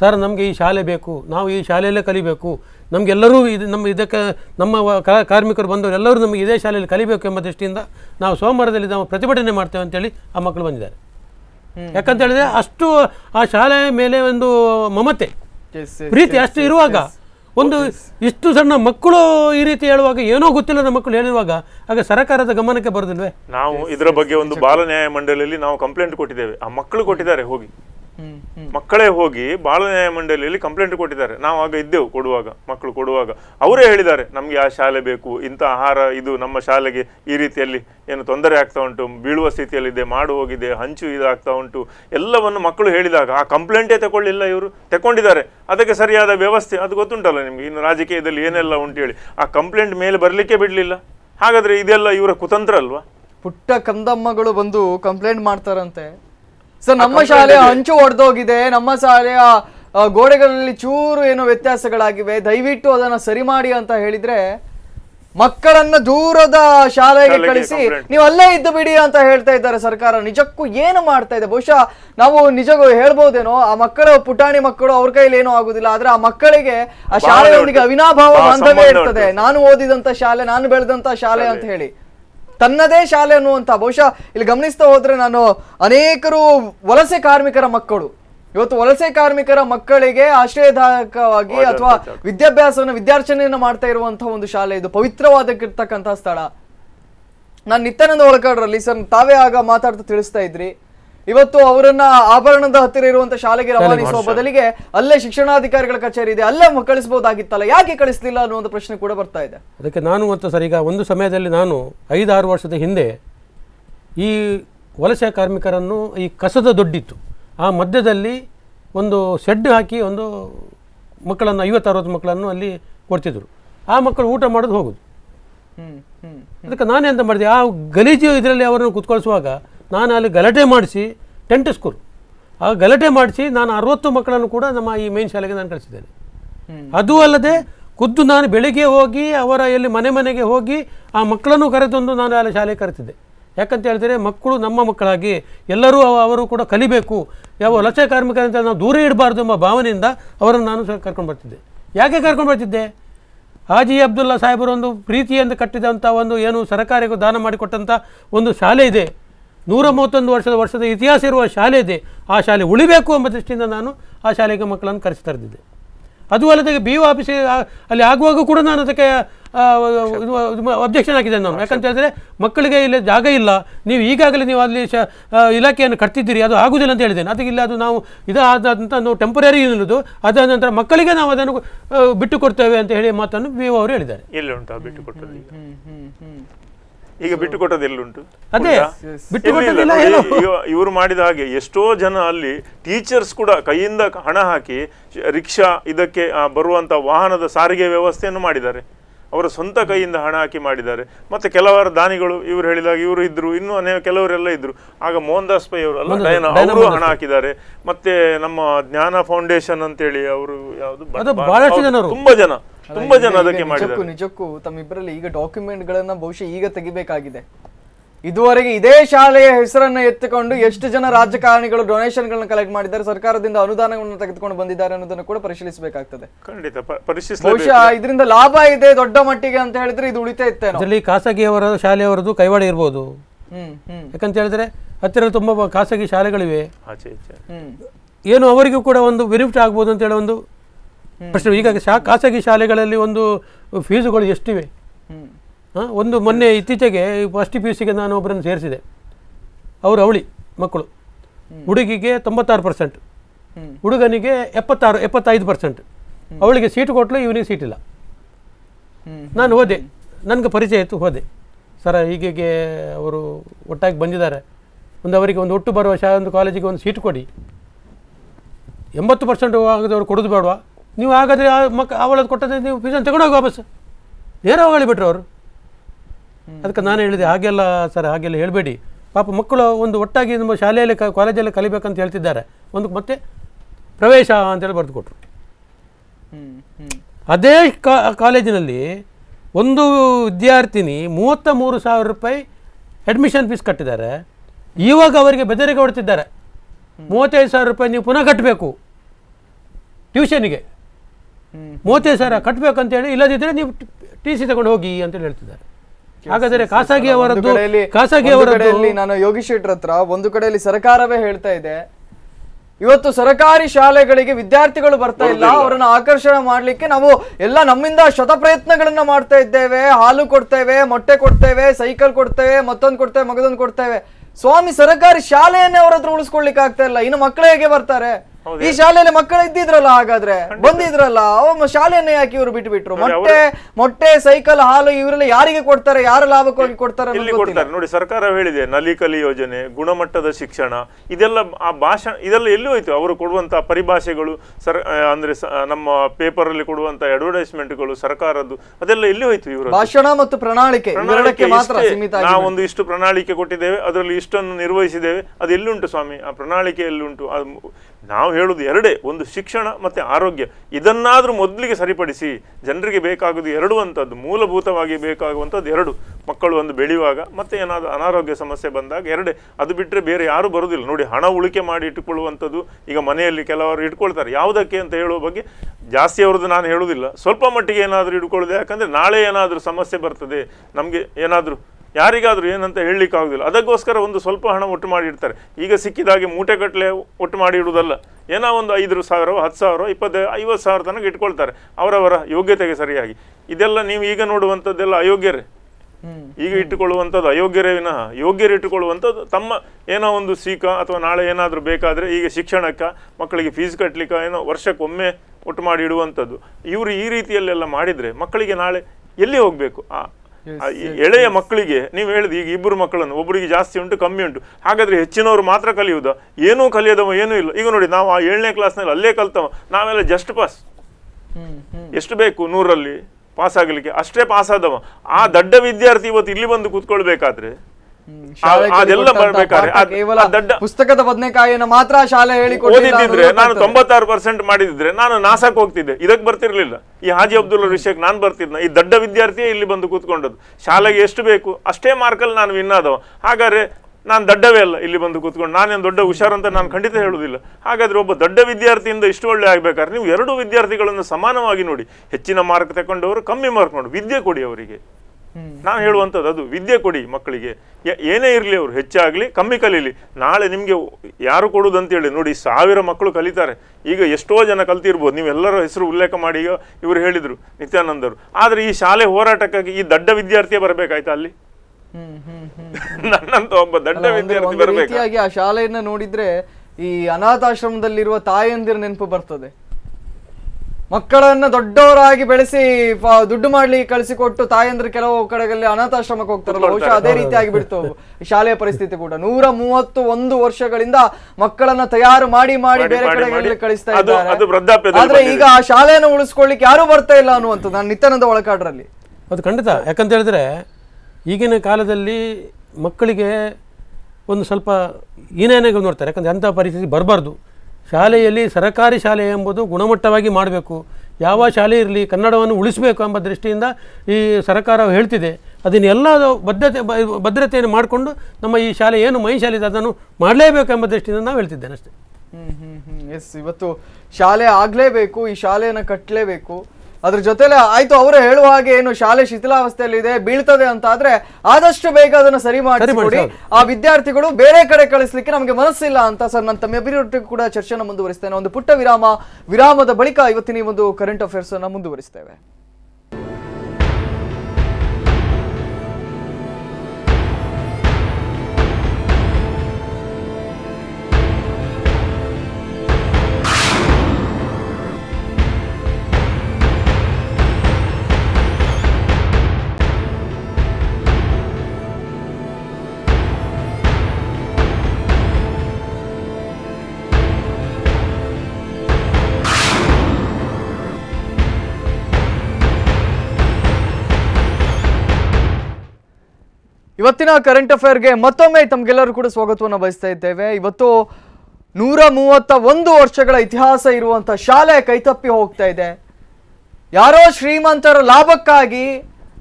ಸರ್ ನಮಗೆ ಈ ಶಾಲೆ ಬೇಕು ನಾವು ಈ ಶಾಲೆಯಲ್ಲೇ ಕಲಿಬೇಕು ನಮಗೆಲ್ಲರೂ ಇದು ನಮ್ಮ ಇದಕ್ಕೆ ನಮ್ಮ ಕಾರ್ಮಿಕರು ಬಂದವರು ಎಲ್ಲರೂ ನಮಗೆ ಇದೇ ಶಾಲೆಯಲ್ಲಿ ಕಲಿಬೇಕು ಎಂಬ ದೃಷ್ಟಿಯಿಂದ ನಾವು ಸೋಮವಾರದಲ್ಲಿ ನಾವು ಪ್ರತಿಭಟನೆ ಮಾಡ್ತೇವೆ ಅಂತೇಳಿ ಆ ಮಕ್ಕಳು ಬಂದಿದ್ದಾರೆ ಯಾಕಂತ ಹೇಳಿದ್ರೆ ಅಷ್ಟು ಆ ಶಾಲೆಯ ಮೇಲೆ ಒಂದು ಮಮತೆ ಪ್ರೀತಿ ಅಷ್ಟು ಇರುವಾಗ ಒಂದು ಇಷ್ಟು ಸಣ್ಣ ಮಕ್ಕಳು ಈ ರೀತಿ ಹೇಳುವಾಗ ಏನೋ ಗೊತ್ತಿಲ್ಲದ ಮಕ್ಕಳು ಹೇಳಿರುವಾಗ ಆಗ ಸರ್ಕಾರದ ಗಮನಕ್ಕೆ ಬರೋದಿಲ್ವೇ ನಾವು ಇದರ ಬಗ್ಗೆ ಒಂದು ಬಾಲ ನ್ಯಾಯ ಮಂಡಳಿಯಲ್ಲಿ ನಾವು ಕಂಪ್ಲೇಂಟ್ ಕೊಟ್ಟಿದ್ದೇವೆ ಆ ಮಕ್ಕಳು ಕೊಟ್ಟಿದ್ದಾರೆ ಹೋಗಿ ಮಕ್ಕಳೇ ಹೋಗಿ ನ್ಯಾಯ ಮಂಡಳಿಯಲ್ಲಿ ಕಂಪ್ಲೇಂಟ್ ಕೊಟ್ಟಿದ್ದಾರೆ ನಾವು ಆಗ ಇದ್ದೇವು ಕೊಡುವಾಗ ಮಕ್ಕಳು ಕೊಡುವಾಗ ಅವರೇ ಹೇಳಿದ್ದಾರೆ ನಮಗೆ ಆ ಶಾಲೆ ಬೇಕು ಇಂಥ ಆಹಾರ ಇದು ನಮ್ಮ ಶಾಲೆಗೆ ಈ ರೀತಿಯಲ್ಲಿ ಏನು ತೊಂದರೆ ಆಗ್ತಾ ಉಂಟು ಬೀಳುವ ಸ್ಥಿತಿಯಲ್ಲಿದೆ ಮಾಡು ಹೋಗಿದೆ ಹಂಚು ಇದಾಗ್ತಾ ಉಂಟು ಎಲ್ಲವನ್ನು ಮಕ್ಕಳು ಹೇಳಿದಾಗ ಆ ಕಂಪ್ಲೇಂಟೇ ತಗೊಳ್ಳಿಲ್ಲ ಇವರು ತಗೊಂಡಿದ್ದಾರೆ ಅದಕ್ಕೆ ಸರಿಯಾದ ವ್ಯವಸ್ಥೆ ಅದು ಗೊತ್ತುಂಟಲ್ಲ ನಿಮಗೆ ಇನ್ನು ರಾಜಕೀಯದಲ್ಲಿ ಏನೆಲ್ಲ ಉಂಟು ಹೇಳಿ ಆ ಕಂಪ್ಲೇಂಟ್ ಮೇಲೆ ಬರಲಿಕ್ಕೆ ಬಿಡಲಿಲ್ಲ ಹಾಗಾದರೆ ಇದೆಲ್ಲ ಇವರ ಕುತಂತ್ರ ಅಲ್ವಾ ಪುಟ್ಟ ಕಂದಮ್ಮಗಳು ಬಂದು ಕಂಪ್ಲೇಂಟ್ ಮಾಡ್ತಾರಂತೆ ಸರ್ ನಮ್ಮ ಶಾಲೆ ಹಂಚು ಒಡೆದೋಗಿದೆ ನಮ್ಮ ಶಾಲೆಯ ಗೋಡೆಗಳಲ್ಲಿ ಚೂರು ಏನೋ ವ್ಯತ್ಯಾಸಗಳಾಗಿವೆ ದಯವಿಟ್ಟು ಅದನ್ನ ಸರಿ ಮಾಡಿ ಅಂತ ಹೇಳಿದ್ರೆ ಮಕ್ಕಳನ್ನ ದೂರದ ಶಾಲೆಗೆ ಕಳಿಸಿ ನೀವು ಅಲ್ಲೇ ಇದ್ದು ಬಿಡಿ ಅಂತ ಹೇಳ್ತಾ ಇದ್ದಾರೆ ಸರ್ಕಾರ ನಿಜಕ್ಕೂ ಏನು ಮಾಡ್ತಾ ಇದೆ ಬಹುಶಃ ನಾವು ನಿಜ ಹೇಳ್ಬೋದೇನೋ ಆ ಮಕ್ಕಳು ಪುಟಾಣಿ ಮಕ್ಕಳು ಅವ್ರ ಕೈಲಿ ಏನೂ ಆಗುದಿಲ್ಲ ಆದ್ರೆ ಆ ಮಕ್ಕಳಿಗೆ ಆ ಶಾಲೆಯೊಂದಿಗೆ ಅವಿನಾಭಾವ ಬಾಂಧವ್ಯ ಇರ್ತದೆ ನಾನು ಓದಿದಂತ ಶಾಲೆ ನಾನು ಬೆಳೆದಂತ ಶಾಲೆ ಅಂತ ಹೇಳಿ ತನ್ನದೇ ಶಾಲೆ ಅನ್ನುವಂಥ ಬಹುಶಃ ಇಲ್ಲಿ ಗಮನಿಸ್ತಾ ಹೋದರೆ ನಾನು ಅನೇಕರು ವಲಸೆ ಕಾರ್ಮಿಕರ ಮಕ್ಕಳು ಇವತ್ತು ವಲಸೆ ಕಾರ್ಮಿಕರ ಮಕ್ಕಳಿಗೆ ಆಶ್ರಯದಾಯಕವಾಗಿ ಅಥವಾ ವಿದ್ಯಾಭ್ಯಾಸವನ್ನು ವಿದ್ಯಾರ್ಚನೆಯನ್ನು ಮಾಡ್ತಾ ಇರುವಂತಹ ಒಂದು ಶಾಲೆ ಇದು ಪವಿತ್ರವಾದಕ್ಕಿರ್ತಕ್ಕಂತಹ ಸ್ಥಳ ನಾನು ನಿತ್ಯಾನಂದ ಒಳಕಾಡ್ರಲ್ಲಿ ಸರ್ ತಾವೇ ಆಗ ಮಾತಾಡ್ತಾ ತಿಳಿಸ್ತಾ ಇದ್ರಿ ಇವತ್ತು ಅವರನ್ನ ಆಭರಣದ ಹತ್ತಿರ ಇರುವಂತಹ ಶಾಲೆಗೆ ರವಾನಿಸುವ ಬದಲಿಗೆ ಅಲ್ಲೇ ಶಿಕ್ಷಣಾಧಿಕಾರಿಗಳ ಕಚೇರಿ ಇದೆ ಅಲ್ಲೇ ಕಳಿಸಬಹುದಾಗಿತ್ತಲ್ಲ ಯಾಕೆ ಕಳಿಸ್ಲಿಲ್ಲ ಅನ್ನೋ ಒಂದು ಪ್ರಶ್ನೆ ಕೂಡ ಬರ್ತಾ ಇದೆ ಅದಕ್ಕೆ ನಾನು ಅಂತ ಸರ್ ಈಗ ಒಂದು ಸಮಯದಲ್ಲಿ ನಾನು ಐದಾರು ವರ್ಷದ ಹಿಂದೆ ಈ ವಲಸೆ ಕಾರ್ಮಿಕರನ್ನು ಈ ಕಸದ ದೊಡ್ಡಿತ್ತು ಆ ಮಧ್ಯದಲ್ಲಿ ಒಂದು ಶೆಡ್ ಹಾಕಿ ಒಂದು ಮಕ್ಕಳನ್ನು ಐವತ್ತರವತ್ತು ಮಕ್ಕಳನ್ನು ಅಲ್ಲಿ ಕೊಡ್ತಿದ್ರು ಆ ಮಕ್ಕಳು ಊಟ ಮಾಡೋದು ಹೋಗೋದು ಅದಕ್ಕೆ ನಾನೇ ಅಂತ ಮಾಡಿದೆ ಆ ಗಲೀಜು ಇದರಲ್ಲಿ ಅವರನ್ನು ಕುತ್ಕೊಳಿಸುವಾಗ ನಾನು ಅಲ್ಲಿ ಗಲಾಟೆ ಮಾಡಿಸಿ ಟೆಂಟ್ ಸ್ಕೂಲ್ ಆ ಗಲಾಟೆ ಮಾಡಿಸಿ ನಾನು ಅರವತ್ತು ಮಕ್ಕಳನ್ನು ಕೂಡ ನಮ್ಮ ಈ ಮೇನ್ ಶಾಲೆಗೆ ನಾನು ಕಳಿಸಿದ್ದೇನೆ ಅದು ಅಲ್ಲದೆ ಖುದ್ದು ನಾನು ಬೆಳಿಗ್ಗೆ ಹೋಗಿ ಅವರ ಎಲ್ಲಿ ಮನೆ ಮನೆಗೆ ಹೋಗಿ ಆ ಮಕ್ಕಳನ್ನು ಕರೆತಂದು ನಾನು ಅಲ್ಲಿ ಶಾಲೆಗೆ ಕರೆತಿದ್ದೆ ಯಾಕಂತ ಹೇಳಿದರೆ ಮಕ್ಕಳು ನಮ್ಮ ಮಕ್ಕಳಾಗಿ ಎಲ್ಲರೂ ಅವರು ಕೂಡ ಕಲಿಬೇಕು ಯಾವ ವಲಸೆ ಕಾರ್ಮಿಕರಿಂದ ನಾವು ದೂರ ಇಡಬಾರ್ದು ಎಂಬ ಭಾವನೆಯಿಂದ ಅವರನ್ನು ನಾನು ಕರ್ಕೊಂಡು ಬರ್ತಿದ್ದೆ ಯಾಕೆ ಕರ್ಕೊಂಡು ಬರ್ತಿದ್ದೆ ಹಾಜಿ ಅಬ್ದುಲ್ಲಾ ಸಾಹೇಬರು ಒಂದು ಪ್ರೀತಿಯಿಂದ ಕಟ್ಟಿದಂಥ ಒಂದು ಏನು ಸರಕಾರಿಗೂ ದಾನ ಮಾಡಿಕೊಟ್ಟಂಥ ಒಂದು ಶಾಲೆ ಇದೆ ನೂರ ಮೂವತ್ತೊಂದು ವರ್ಷದ ವರ್ಷದ ಇತಿಹಾಸ ಇರುವ ಶಾಲೆ ಇದೆ ಆ ಶಾಲೆ ಉಳಿಬೇಕು ಎಂಬ ದೃಷ್ಟಿಯಿಂದ ನಾನು ಆ ಶಾಲೆಗೆ ಮಕ್ಕಳನ್ನು ಕರೆಸಿ ಅದು ಅಲ್ಲದೆ ಬಿ ಆಫೀಸ್ ಅಲ್ಲಿ ಆಗುವಾಗ ಕೂಡ ನಾನು ಅದಕ್ಕೆ ಅಬ್ಜೆಕ್ಷನ್ ಹಾಕಿದ್ದೇನೆ ನಾನು ಯಾಕಂತ ಹೇಳಿದ್ರೆ ಮಕ್ಕಳಿಗೆ ಇಲ್ಲಿ ಜಾಗ ಇಲ್ಲ ನೀವು ಈಗಾಗಲೇ ನೀವು ಅಲ್ಲಿ ಶ ಇಲಾಖೆಯನ್ನು ಕಟ್ತಿದ್ದೀರಿ ಅದು ಆಗುವುದಿಲ್ಲ ಅಂತ ಹೇಳಿದ್ದೇನೆ ಅದಕ್ಕೆ ಇಲ್ಲ ಅದು ನಾವು ಇದಾದಂಥ ನಾವು ಟೆಂಪರರಿ ಇಲ್ಲದು ಅದಾದ ನಂತರ ಮಕ್ಕಳಿಗೆ ನಾವು ಅದನ್ನು ಬಿಟ್ಟು ಕೊಡ್ತೇವೆ ಅಂತ ಹೇಳಿ ಮಾತನ್ನು ಬಿ ಅವರು ಹೇಳಿದ್ದಾರೆ ಈಗ ಬಿಟ್ಟು ಕೊಟ್ಟದೆಲ್ಲುಂಟು ಇವರು ಮಾಡಿದ ಹಾಗೆ ಎಷ್ಟೋ ಜನ ಅಲ್ಲಿ ಟೀಚರ್ಸ್ ಕೂಡ ಕೈಯಿಂದ ಹಣ ಹಾಕಿ ರಿಕ್ಷಾ ಇದಕ್ಕೆ ಬರುವಂತ ವಾಹನದ ಸಾರಿಗೆ ವ್ಯವಸ್ಥೆಯನ್ನು ಮಾಡಿದ್ದಾರೆ ಅವರ ಸ್ವಂತ ಕೈಯಿಂದ ಹಣ ಹಾಕಿ ಮಾಡಿದ್ದಾರೆ ಮತ್ತೆ ಕೆಲವರು ದಾನಿಗಳು ಇವರು ಹೇಳಿದಾಗ ಇವರು ಇದ್ರು ಇನ್ನೂ ಅನೇಕ ಕೆಲವರೆಲ್ಲ ಇದ್ರು ಆಗ ಮೋಹನ್ ದಾಸ್ ಪೈ ಅವರು ಅಲ್ಲ ಅವರು ಹಣ ಹಾಕಿದ್ದಾರೆ ಮತ್ತೆ ನಮ್ಮ ಜ್ಞಾನ ಫೌಂಡೇಶನ್ ಅಂತೇಳಿ ಅವರು ಯಾವುದು ತುಂಬಾ ಜನ ತುಂಬಾ ಜನ ಅದಕ್ಕೆ ನಿಜಕ್ಕೂ ನಿಜಕ್ಕೂ ತಮ್ಮಿಬ್ಬರಲ್ಲಿ ಈಗ ಡಾಕ್ಯುಮೆಂಟ್ ಗಳನ್ನ ಬಹುಶಃ ಈಗ ತೆಗಿಬೇಕಾಗಿದೆ ಇದುವರೆಗೆ ಇದೇ ಶಾಲೆಯ ಹೆಸರನ್ನ ಎತ್ತಿಕೊಂಡು ಎಷ್ಟು ಜನ ರಾಜಕಾರಣಿಗಳು ಡೊನೇಷನ್ ಗಳನ್ನ ಕಲೆಕ್ಟ್ ಮಾಡಿದ್ದಾರೆ ಸರ್ಕಾರದಿಂದ ಅನುದಾನಗಳನ್ನು ತೆಗೆದುಕೊಂಡು ಬಂದಿದ್ದಾರೆ ಅನ್ನೋದನ್ನು ಕೂಡ ಪರಿಶೀಲಿಸಬೇಕಾಗ್ತದೆ ಖಂಡಿತ ಬಹುಶಃ ಇದರಿಂದ ಲಾಭ ಇದೆ ದೊಡ್ಡ ಮಟ್ಟಿಗೆ ಅಂತ ಹೇಳಿದ್ರೆ ಇದು ಉಳಿತಾ ಇತ್ತೆ ಖಾಸಗಿಯವರ ಶಾಲೆಯವರದ್ದು ಕೈವಾಡ ಇರ್ಬೋದು ಯಾಕಂತ ಹೇಳಿದ್ರೆ ಹತ್ತಿರ ತುಂಬಾ ಖಾಸಗಿ ಶಾಲೆಗಳಿವೆ ಏನು ಅವರಿಗೂ ಕೂಡ ಒಂದು ಬೆನಿಫಿಟ್ ಆಗ್ಬೋದು ಅಂತ ಹೇಳಿ ಒಂದು ಪ್ರಶ್ನೆ ಈಗ ಶಾ ಖಾಸಗಿ ಶಾಲೆಗಳಲ್ಲಿ ಒಂದು ಫೀಸುಗಳು ಎಷ್ಟಿವೆ ಒಂದು ಮೊನ್ನೆ ಇತ್ತೀಚೆಗೆ ಫಸ್ಟ್ ಪಿ ಯು ಸಿಗೆ ನಾನು ಒಬ್ಬರನ್ನು ಸೇರಿಸಿದೆ ಅವರು ಅವಳಿ ಮಕ್ಕಳು ಹುಡುಗಿಗೆ ತೊಂಬತ್ತಾರು ಪರ್ಸೆಂಟ್ ಹುಡುಗನಿಗೆ ಎಪ್ಪತ್ತಾರು ಎಪ್ಪತ್ತೈದು ಪರ್ಸೆಂಟ್ ಅವಳಿಗೆ ಸೀಟು ಕೊಟ್ಟಲು ಇವನಿಗೆ ಸೀಟಿಲ್ಲ ನಾನು ಹೋದೆ ನನಗೆ ಪರಿಚಯ ಇತ್ತು ಹೋದೆ ಸರ ಹೀಗೆ ಅವರು ಒಟ್ಟಾಗಿ ಬಂದಿದ್ದಾರೆ ಒಂದು ಅವರಿಗೆ ಒಂದು ಒಟ್ಟು ಬರುವ ಶಾ ಒಂದು ಕಾಲೇಜಿಗೆ ಒಂದು ಸೀಟ್ ಕೊಡಿ ಎಂಬತ್ತು ಪರ್ಸೆಂಟ್ ಆಗದವ್ರು ಕೊಡೋದು ಬೇಡವಾ ನೀವು ಹಾಗಾದರೆ ಆ ಮಕ್ ಅವಳದ್ದು ಕೊಟ್ಟದ್ದು ನೀವು ಫೀಸನ್ನು ತಗೊಂಡೋಗಿ ವಾಪಸ್ ಹೋಗಲಿ ಬಿಟ್ರು ಅವರು ಅದಕ್ಕೆ ನಾನು ಹೇಳಿದೆ ಹಾಗೆಲ್ಲ ಸರ್ ಹಾಗೆಲ್ಲ ಹೇಳಬೇಡಿ ಪಾಪ ಮಕ್ಕಳು ಒಂದು ಒಟ್ಟಾಗಿ ನಮ್ಮ ಶಾಲೆಯಲ್ಲಿ ಕ ಕಾಲೇಜಲ್ಲಿ ಕಲಿಬೇಕಂತ ಹೇಳ್ತಿದ್ದಾರೆ ಒಂದು ಮತ್ತೆ ಪ್ರವೇಶ ಅಂತೇಳಿ ಬರೆದು ಕೊಟ್ಟರು ಅದೇ ಕಾ ಕಾಲೇಜಿನಲ್ಲಿ ಒಂದು ವಿದ್ಯಾರ್ಥಿನಿ ಮೂವತ್ತ ಮೂರು ಸಾವಿರ ರೂಪಾಯಿ ಅಡ್ಮಿಷನ್ ಫೀಸ್ ಕಟ್ಟಿದ್ದಾರೆ ಇವಾಗ ಅವರಿಗೆ ಬೆದರಿಕೆ ಹೊಡ್ತಿದ್ದಾರೆ ಮೂವತ್ತೈದು ಸಾವಿರ ರೂಪಾಯಿ ನೀವು ಪುನಃ ಕಟ್ಟಬೇಕು ಟ್ಯೂಷನಿಗೆ ಮೂವತ್ತೈದು ಸಾವಿರ ಹೇಳಿ ಇಲ್ಲದಿದ್ದರೆ ನೀವು ಟಿ ಸಿ ತಗೊಂಡು ಹೋಗಿ ಅಂತ ಹೇಳ್ತಿದ್ದಾರೆ ಹಾಗಾದರೆ ಖಾಸಗಿ ಅವರದ್ದು ಖಾಸಗಿ ಅವರಲ್ಲಿ ನಾನು ಯೋಗಿ ಶೆಟ್ಟರ್ ಹತ್ರ ಒಂದು ಕಡೆಯಲ್ಲಿ ಸರ್ಕಾರವೇ ಹೇಳ್ತಾ ಇದೆ ಇವತ್ತು ಸರಕಾರಿ ಶಾಲೆಗಳಿಗೆ ವಿದ್ಯಾರ್ಥಿಗಳು ಬರ್ತಾ ಇಲ್ಲ ಅವರನ್ನ ಆಕರ್ಷಣೆ ಮಾಡ್ಲಿಕ್ಕೆ ನಾವು ಎಲ್ಲ ನಮ್ಮಿಂದ ಶತ ಪ್ರಯತ್ನಗಳನ್ನ ಮಾಡ್ತಾ ಇದ್ದೇವೆ ಹಾಲು ಕೊಡ್ತೇವೆ ಮೊಟ್ಟೆ ಕೊಡ್ತೇವೆ ಸೈಕಲ್ ಕೊಡ್ತೇವೆ ಮತ್ತೊಂದು ಕೊಡ್ತೇವೆ ಮಗದೊಂದು ಕೊಡ್ತೇವೆ ಸ್ವಾಮಿ ಸರಕಾರಿ ಶಾಲೆಯನ್ನೇ ಅವರತ್ರ ಹತ್ರ ಆಗ್ತಾ ಇಲ್ಲ ಇನ್ನು ಮಕ್ಕಳು ಹೇಗೆ ಬರ್ತಾರೆ ಈ ಶಾಲೆಯಲ್ಲಿ ಮಕ್ಕಳು ಇದ್ದಿದ್ರಲ್ಲ ಹಾಗಾದ್ರೆ ಬಂದಿದ್ರಲ್ಲ ಅವ ಶಾಲೆಯನ್ನ ಯಾಕೆ ಇವರು ಬಿಟ್ಟು ಬಿಟ್ರು ಮೊಟ್ಟೆ ಮೊಟ್ಟೆ ಸೈಕಲ್ ಹಾಲು ಇವರೆಲ್ಲ ಯಾರಿಗೆ ಕೊಡ್ತಾರೆ ಯಾರು ಲಾಭಕ್ಕಾಗಿ ಕೊಡ್ತಾರೆ ನೋಡಿ ಸರ್ಕಾರ ಹೇಳಿದೆ ನಲಿಕಲಿ ಯೋಜನೆ ಗುಣಮಟ್ಟದ ಶಿಕ್ಷಣ ಇದೆಲ್ಲ ಆ ಭಾಷಣ ಇದೆಲ್ಲ ಎಲ್ಲಿ ಹೋಯ್ತು ಅವರು ಕೊಡುವಂತಹ ಪರಿಭಾಷೆಗಳು ಸರ್ ಅಂದ್ರೆ ನಮ್ಮ ಪೇಪರ್ ಅಲ್ಲಿ ಕೊಡುವಂತಹ ಅಡ್ವರ್ಟೈಸ್ಮೆಂಟ್ಗಳು ಸರ್ಕಾರದ್ದು ಅದೆಲ್ಲ ಎಲ್ಲಿ ಹೋಯ್ತು ಇವರು ಭಾಷಣ ಮತ್ತು ಪ್ರಣಾಳಿಕೆ ನಾವು ಒಂದು ಇಷ್ಟು ಪ್ರಣಾಳಿಕೆ ಕೊಟ್ಟಿದ್ದೇವೆ ಅದರಲ್ಲಿ ಇಷ್ಟನ್ನು ನಿರ್ವಹಿಸಿದ್ದೇವೆ ಅದು ಉಂಟು ಸ್ವಾಮಿ ಆ ಪ್ರಣಾಳಿಕೆ ಎಲ್ಲುಂಟು ನಾವು ಹೇಳೋದು ಎರಡೇ ಒಂದು ಶಿಕ್ಷಣ ಮತ್ತು ಆರೋಗ್ಯ ಇದನ್ನಾದರೂ ಮೊದಲಿಗೆ ಸರಿಪಡಿಸಿ ಜನರಿಗೆ ಬೇಕಾಗೋದು ಎರಡು ಅಂಥದ್ದು ಮೂಲಭೂತವಾಗಿ ಬೇಕಾಗುವಂಥದ್ದು ಎರಡು ಮಕ್ಕಳು ಒಂದು ಬೆಳೆಯುವಾಗ ಮತ್ತು ಏನಾದರೂ ಅನಾರೋಗ್ಯ ಸಮಸ್ಯೆ ಬಂದಾಗ ಎರಡೇ ಅದು ಬಿಟ್ಟರೆ ಬೇರೆ ಯಾರೂ ಬರೋದಿಲ್ಲ ನೋಡಿ ಹಣ ಉಳಿಕೆ ಮಾಡಿ ಇಟ್ಟುಕೊಳ್ಳುವಂಥದ್ದು ಈಗ ಮನೆಯಲ್ಲಿ ಕೆಲವರು ಇಟ್ಕೊಳ್ತಾರೆ ಯಾವುದಕ್ಕೆ ಅಂತ ಹೇಳುವ ಬಗ್ಗೆ ಜಾಸ್ತಿ ಅವ್ರದ್ದು ನಾನು ಹೇಳೋದಿಲ್ಲ ಸ್ವಲ್ಪ ಮಟ್ಟಿಗೆ ಏನಾದರೂ ಇಟ್ಕೊಳ್ಳೋದು ಯಾಕಂದರೆ ನಾಳೆ ಏನಾದರೂ ಸಮಸ್ಯೆ ಬರ್ತದೆ ನಮಗೆ ಏನಾದರೂ ಯಾರಿಗಾದರೂ ಏನಂತ ಆಗೋದಿಲ್ಲ ಅದಕ್ಕೋಸ್ಕರ ಒಂದು ಸ್ವಲ್ಪ ಹಣ ಒಟ್ಟು ಮಾಡಿಡ್ತಾರೆ ಈಗ ಸಿಕ್ಕಿದಾಗೆ ಮೂಟೆಗಟ್ಟಲೆ ಒಟ್ಟು ಮಾಡಿಡುವುದಲ್ಲ ಏನೋ ಒಂದು ಐದು ಸಾವಿರ ಹತ್ತು ಸಾವಿರ ಇಪ್ಪತ್ತೈ ಐವತ್ತು ಸಾವಿರ ತನಕ ಇಟ್ಕೊಳ್ತಾರೆ ಅವರವರ ಯೋಗ್ಯತೆಗೆ ಸರಿಯಾಗಿ ಇದೆಲ್ಲ ನೀವು ಈಗ ನೋಡುವಂಥದ್ದೆಲ್ಲ ಅಯೋಗ್ಯರೇ ಈಗ ಇಟ್ಟುಕೊಳ್ಳುವಂಥದ್ದು ಅಯೋಗ್ಯರೇ ವಿನಃ ಯೋಗ್ಯರು ಇಟ್ಟುಕೊಳ್ಳುವಂಥದ್ದು ತಮ್ಮ ಏನೋ ಒಂದು ಸೀಕ ಅಥವಾ ನಾಳೆ ಏನಾದರೂ ಬೇಕಾದರೆ ಈಗ ಶಿಕ್ಷಣಕ್ಕೆ ಮಕ್ಕಳಿಗೆ ಫೀಸ್ ಕಟ್ಟಲಿಕ್ಕೆ ಏನೋ ವರ್ಷಕ್ಕೊಮ್ಮೆ ಒಟ್ಟು ಮಾಡಿ ಇಡುವಂಥದ್ದು ಇವರು ಈ ರೀತಿಯಲ್ಲೆಲ್ಲ ಮಾಡಿದರೆ ಮಕ್ಕಳಿಗೆ ನಾಳೆ ಎಲ್ಲಿ ಹೋಗಬೇಕು ಆ ಎಳೆಯ ಮಕ್ಕಳಿಗೆ ನೀವು ಹೇಳಿದ ಈಗ ಇಬ್ಬರು ಮಕ್ಕಳನ್ನು ಒಬ್ಬರಿಗೆ ಜಾಸ್ತಿ ಉಂಟು ಕಮ್ಮಿ ಉಂಟು ಹಾಗಾದ್ರೆ ಹೆಚ್ಚಿನವರು ಮಾತ್ರ ಕಲಿಯುವುದ ಏನೂ ಕಲಿಯೋದವ ಏನೂ ಇಲ್ಲ ಈಗ ನೋಡಿ ನಾವು ಆ ಏಳನೇ ಕ್ಲಾಸ್ನಲ್ಲಿ ಅಲ್ಲೇ ಕಲ್ತವ ನಾವೆಲ್ಲ ಜಸ್ಟ್ ಪಾಸ್ ಎಷ್ಟು ಬೇಕು ನೂರಲ್ಲಿ ಪಾಸ್ ಆಗಲಿಕ್ಕೆ ಅಷ್ಟೇ ಪಾಸ್ ಆದವ ಆ ದೊಡ್ಡ ವಿದ್ಯಾರ್ಥಿ ಇವತ್ತು ಇಲ್ಲಿ ಬಂದು ಕೂತ್ಕೊಳ್ಬೇಕಾದ್ರೆ ಅದೆಲ್ಲ ದಡ್ಡ ಪುಸ್ತಕದ ಬದನೆಕಾಯಿಯನ್ನು ಮಾತ್ರ ಶಾಲೆ ಓದಿದ್ದಿದ್ರೆ ನಾನು ತೊಂಬತ್ತಾರು ಪರ್ಸೆಂಟ್ ಮಾಡಿದ್ರೆ ನಾನು ನಾಸಾಕ್ ಹೋಗ್ತಿದ್ದೆ ಇದಕ್ಕೆ ಬರ್ತಿರ್ಲಿಲ್ಲ ಈ ಹಾಜಿ ಅಬ್ದುಲ್ ವಿಷಯಕ್ಕೆ ನಾನು ಬರ್ತಿದ್ನ ಈ ದಡ್ಡ ವಿದ್ಯಾರ್ಥಿಯೇ ಇಲ್ಲಿ ಬಂದು ಕೂತ್ಕೊಂಡದ್ದು ಶಾಲೆಗೆ ಎಷ್ಟು ಬೇಕು ಅಷ್ಟೇ ಮಾರ್ಕಲ್ಲಿ ನಾನು ವಿನ್ ಆದವ ಹಾಗಾದ್ರೆ ನಾನು ದಡ್ಡವೇ ಅಲ್ಲ ಇಲ್ಲಿ ಬಂದು ಕೂತ್ಕೊಂಡು ನಾನೇನು ದೊಡ್ಡ ಅಂತ ನಾನು ಖಂಡಿತ ಹೇಳುವುದಿಲ್ಲ ಹಾಗಾದ್ರೆ ಒಬ್ಬ ದೊಡ್ಡ ವಿದ್ಯಾರ್ಥಿಯಿಂದ ಇಷ್ಟು ಒಳ್ಳೆ ಆಗಬೇಕಾದ್ರೆ ನೀವು ಎರಡು ವಿದ್ಯಾರ್ಥಿಗಳನ್ನು ಸಮಾನವಾಗಿ ನೋಡಿ ಹೆಚ್ಚಿನ ಮಾರ್ಕ್ ತಗೊಂಡವರು ಕಮ್ಮಿ ಮಾರ್ಕ್ ನೋಡಿ ವಿದ್ಯೆ ಕೊಡಿ ಅವರಿಗೆ ನಾನು ಹೇಳುವಂಥದ್ದು ಅದು ವಿದ್ಯೆ ಕೊಡಿ ಮಕ್ಕಳಿಗೆ ಏನೇ ಇರಲಿ ಅವರು ಹೆಚ್ಚಾಗಲಿ ಕಮ್ಮಿ ಕಲೀಲಿ ನಾಳೆ ನಿಮಗೆ ಯಾರು ಕೊಡೋದು ಅಂತೇಳಿ ನೋಡಿ ಸಾವಿರ ಮಕ್ಕಳು ಕಲಿತಾರೆ ಈಗ ಎಷ್ಟೋ ಜನ ಕಲ್ತಿರ್ಬೋದು ನೀವೆಲ್ಲರ ಹೆಸರು ಉಲ್ಲೇಖ ಮಾಡಿ ಈಗ ಇವರು ಹೇಳಿದರು ನಿತ್ಯಾನಂದರು ಆದರೆ ಈ ಶಾಲೆ ಹೋರಾಟಕ್ಕಾಗಿ ಈ ದಡ್ಡ ವಿದ್ಯಾರ್ಥಿಯೇ ಬರಬೇಕಾಯ್ತಾ ಅಲ್ಲಿ ನನ್ನಂತ ಒಬ್ಬ ದೊಡ್ಡ ವಿದ್ಯಾರ್ಥಿ ಬರಬೇಕು ಆ ಶಾಲೆಯನ್ನ ನೋಡಿದ್ರೆ ಈ ಅನಾಥಾಶ್ರಮದಲ್ಲಿರುವ ತಾಯಂದಿರ ನೆನಪು ಬರ್ತದೆ ಮಕ್ಕಳನ್ನ ದೊಡ್ಡವರಾಗಿ ಬೆಳೆಸಿ ದುಡ್ಡು ಮಾಡ್ಲಿ ಕಳಿಸಿಕೊಟ್ಟು ತಾಯಂದ್ರೆ ಕೆಲವು ಕಡೆಗಳಲ್ಲಿ ಅನಾಥಾಶ್ರಮಕ್ಕೆ ಹೋಗ್ತಾರಲ್ಲ ಬಹುಶಃ ಅದೇ ರೀತಿಯಾಗಿ ಬಿಡ್ತು ಶಾಲೆಯ ಪರಿಸ್ಥಿತಿ ಕೂಡ ನೂರ ಮೂವತ್ತು ಒಂದು ವರ್ಷಗಳಿಂದ ಮಕ್ಕಳನ್ನ ತಯಾರು ಮಾಡಿ ಮಾಡಿ ಬೇರೆ ಕಡೆಗಳಲ್ಲಿ ಕಳಿಸ್ತಾ ಇದ್ದಾರೆ ಆದ್ರೆ ಈಗ ಆ ಶಾಲೆಯನ್ನು ಉಳಿಸ್ಕೊಳ್ಳಿಕ್ಕೆ ಯಾರು ಬರ್ತಾ ಇಲ್ಲ ಅನ್ನುವಂಥದ್ದು ನಾನು ನಿತ್ಯಾನಂದ ಒಳಕಾಡ್ರಲ್ಲಿ ಅದು ಖಂಡಿತ ಯಾಕಂತ ಹೇಳಿದ್ರೆ ಈಗಿನ ಕಾಲದಲ್ಲಿ ಮಕ್ಕಳಿಗೆ ಒಂದು ಸ್ವಲ್ಪ ಏನೇನಾಗ ನೋಡ್ತಾರೆ ಯಾಕಂದ್ರೆ ಅಂತ ಪರಿಸ್ಥಿತಿ ಬರಬಾರ್ದು ಶಾಲೆಯಲ್ಲಿ ಸರಕಾರಿ ಶಾಲೆ ಎಂಬುದು ಗುಣಮಟ್ಟವಾಗಿ ಮಾಡಬೇಕು ಯಾವ ಶಾಲೆ ಇರಲಿ ಕನ್ನಡವನ್ನು ಉಳಿಸಬೇಕು ಎಂಬ ದೃಷ್ಟಿಯಿಂದ ಈ ಸರ್ಕಾರ ಹೇಳ್ತಿದೆ ಅದನ್ನೆಲ್ಲ ಬದ್ಧತೆ ಭದ್ರತೆಯನ್ನು ಮಾಡಿಕೊಂಡು ನಮ್ಮ ಈ ಶಾಲೆ ಏನು ಮೈ ಶಾಲೆ ಇದೆ ಅದನ್ನು ಮಾಡಲೇಬೇಕು ಎಂಬ ದೃಷ್ಟಿಯಿಂದ ನಾವು ಹೇಳ್ತಿದ್ದೇನೆ ಅಷ್ಟೇ ಹ್ಞೂ ಹ್ಞೂ ಹ್ಞೂ ಎಸ್ ಇವತ್ತು ಶಾಲೆ ಆಗಲೇಬೇಕು ಈ ಶಾಲೆಯನ್ನು ಕಟ್ಟಲೇಬೇಕು ಅದ್ರ ಜೊತೆಲೆ ಆಯ್ತು ಅವರು ಹೇಳುವ ಹಾಗೆ ಏನು ಶಾಲೆ ಶಿಥಿಲಾವಸ್ಥೆಯಲ್ಲಿ ಇದೆ ಬೀಳ್ತದೆ ಅಂತ ಆದ್ರೆ ಆದಷ್ಟು ಬೇಗ ಅದನ್ನ ಸರಿ ಮಾಡಿ ಆ ವಿದ್ಯಾರ್ಥಿಗಳು ಬೇರೆ ಕಡೆ ಕಳಿಸ್ಲಿಕ್ಕೆ ನಮಗೆ ಮನಸ್ಸಿಲ್ಲ ಅಂತ ಸರ್ ನನ್ನ ತಮ್ಮ ಅಭಿವೃದ್ಧಿ ಕೂಡ ಚರ್ಚೆನ ಮುಂದುವರಿಸ್ತೇನೆ ಒಂದು ಪುಟ್ಟ ವಿರಾಮ ವಿರಾಮದ ಬಳಿಕ ಇವತ್ತಿನ ಒಂದು ಕರೆಂಟ್ ಅಫೇರ್ಸ್ ಅನ್ನ ಮುಂದುವರಿಸ್ತೇವೆ ಇವತ್ತಿನ ಕರೆಂಟ್ ಅಫೇರ್ಗೆ ಮತ್ತೊಮ್ಮೆ ತಮಗೆಲ್ಲರೂ ಕೂಡ ಸ್ವಾಗತವನ್ನು ಬಯಸ್ತಾ ಇದ್ದೇವೆ ಇವತ್ತು ನೂರ ಮೂವತ್ತ ಒಂದು ವರ್ಷಗಳ ಇತಿಹಾಸ ಇರುವಂತಹ ಶಾಲೆ ಕೈತಪ್ಪಿ ಹೋಗ್ತಾ ಇದೆ ಯಾರೋ ಶ್ರೀಮಂತರ ಲಾಭಕ್ಕಾಗಿ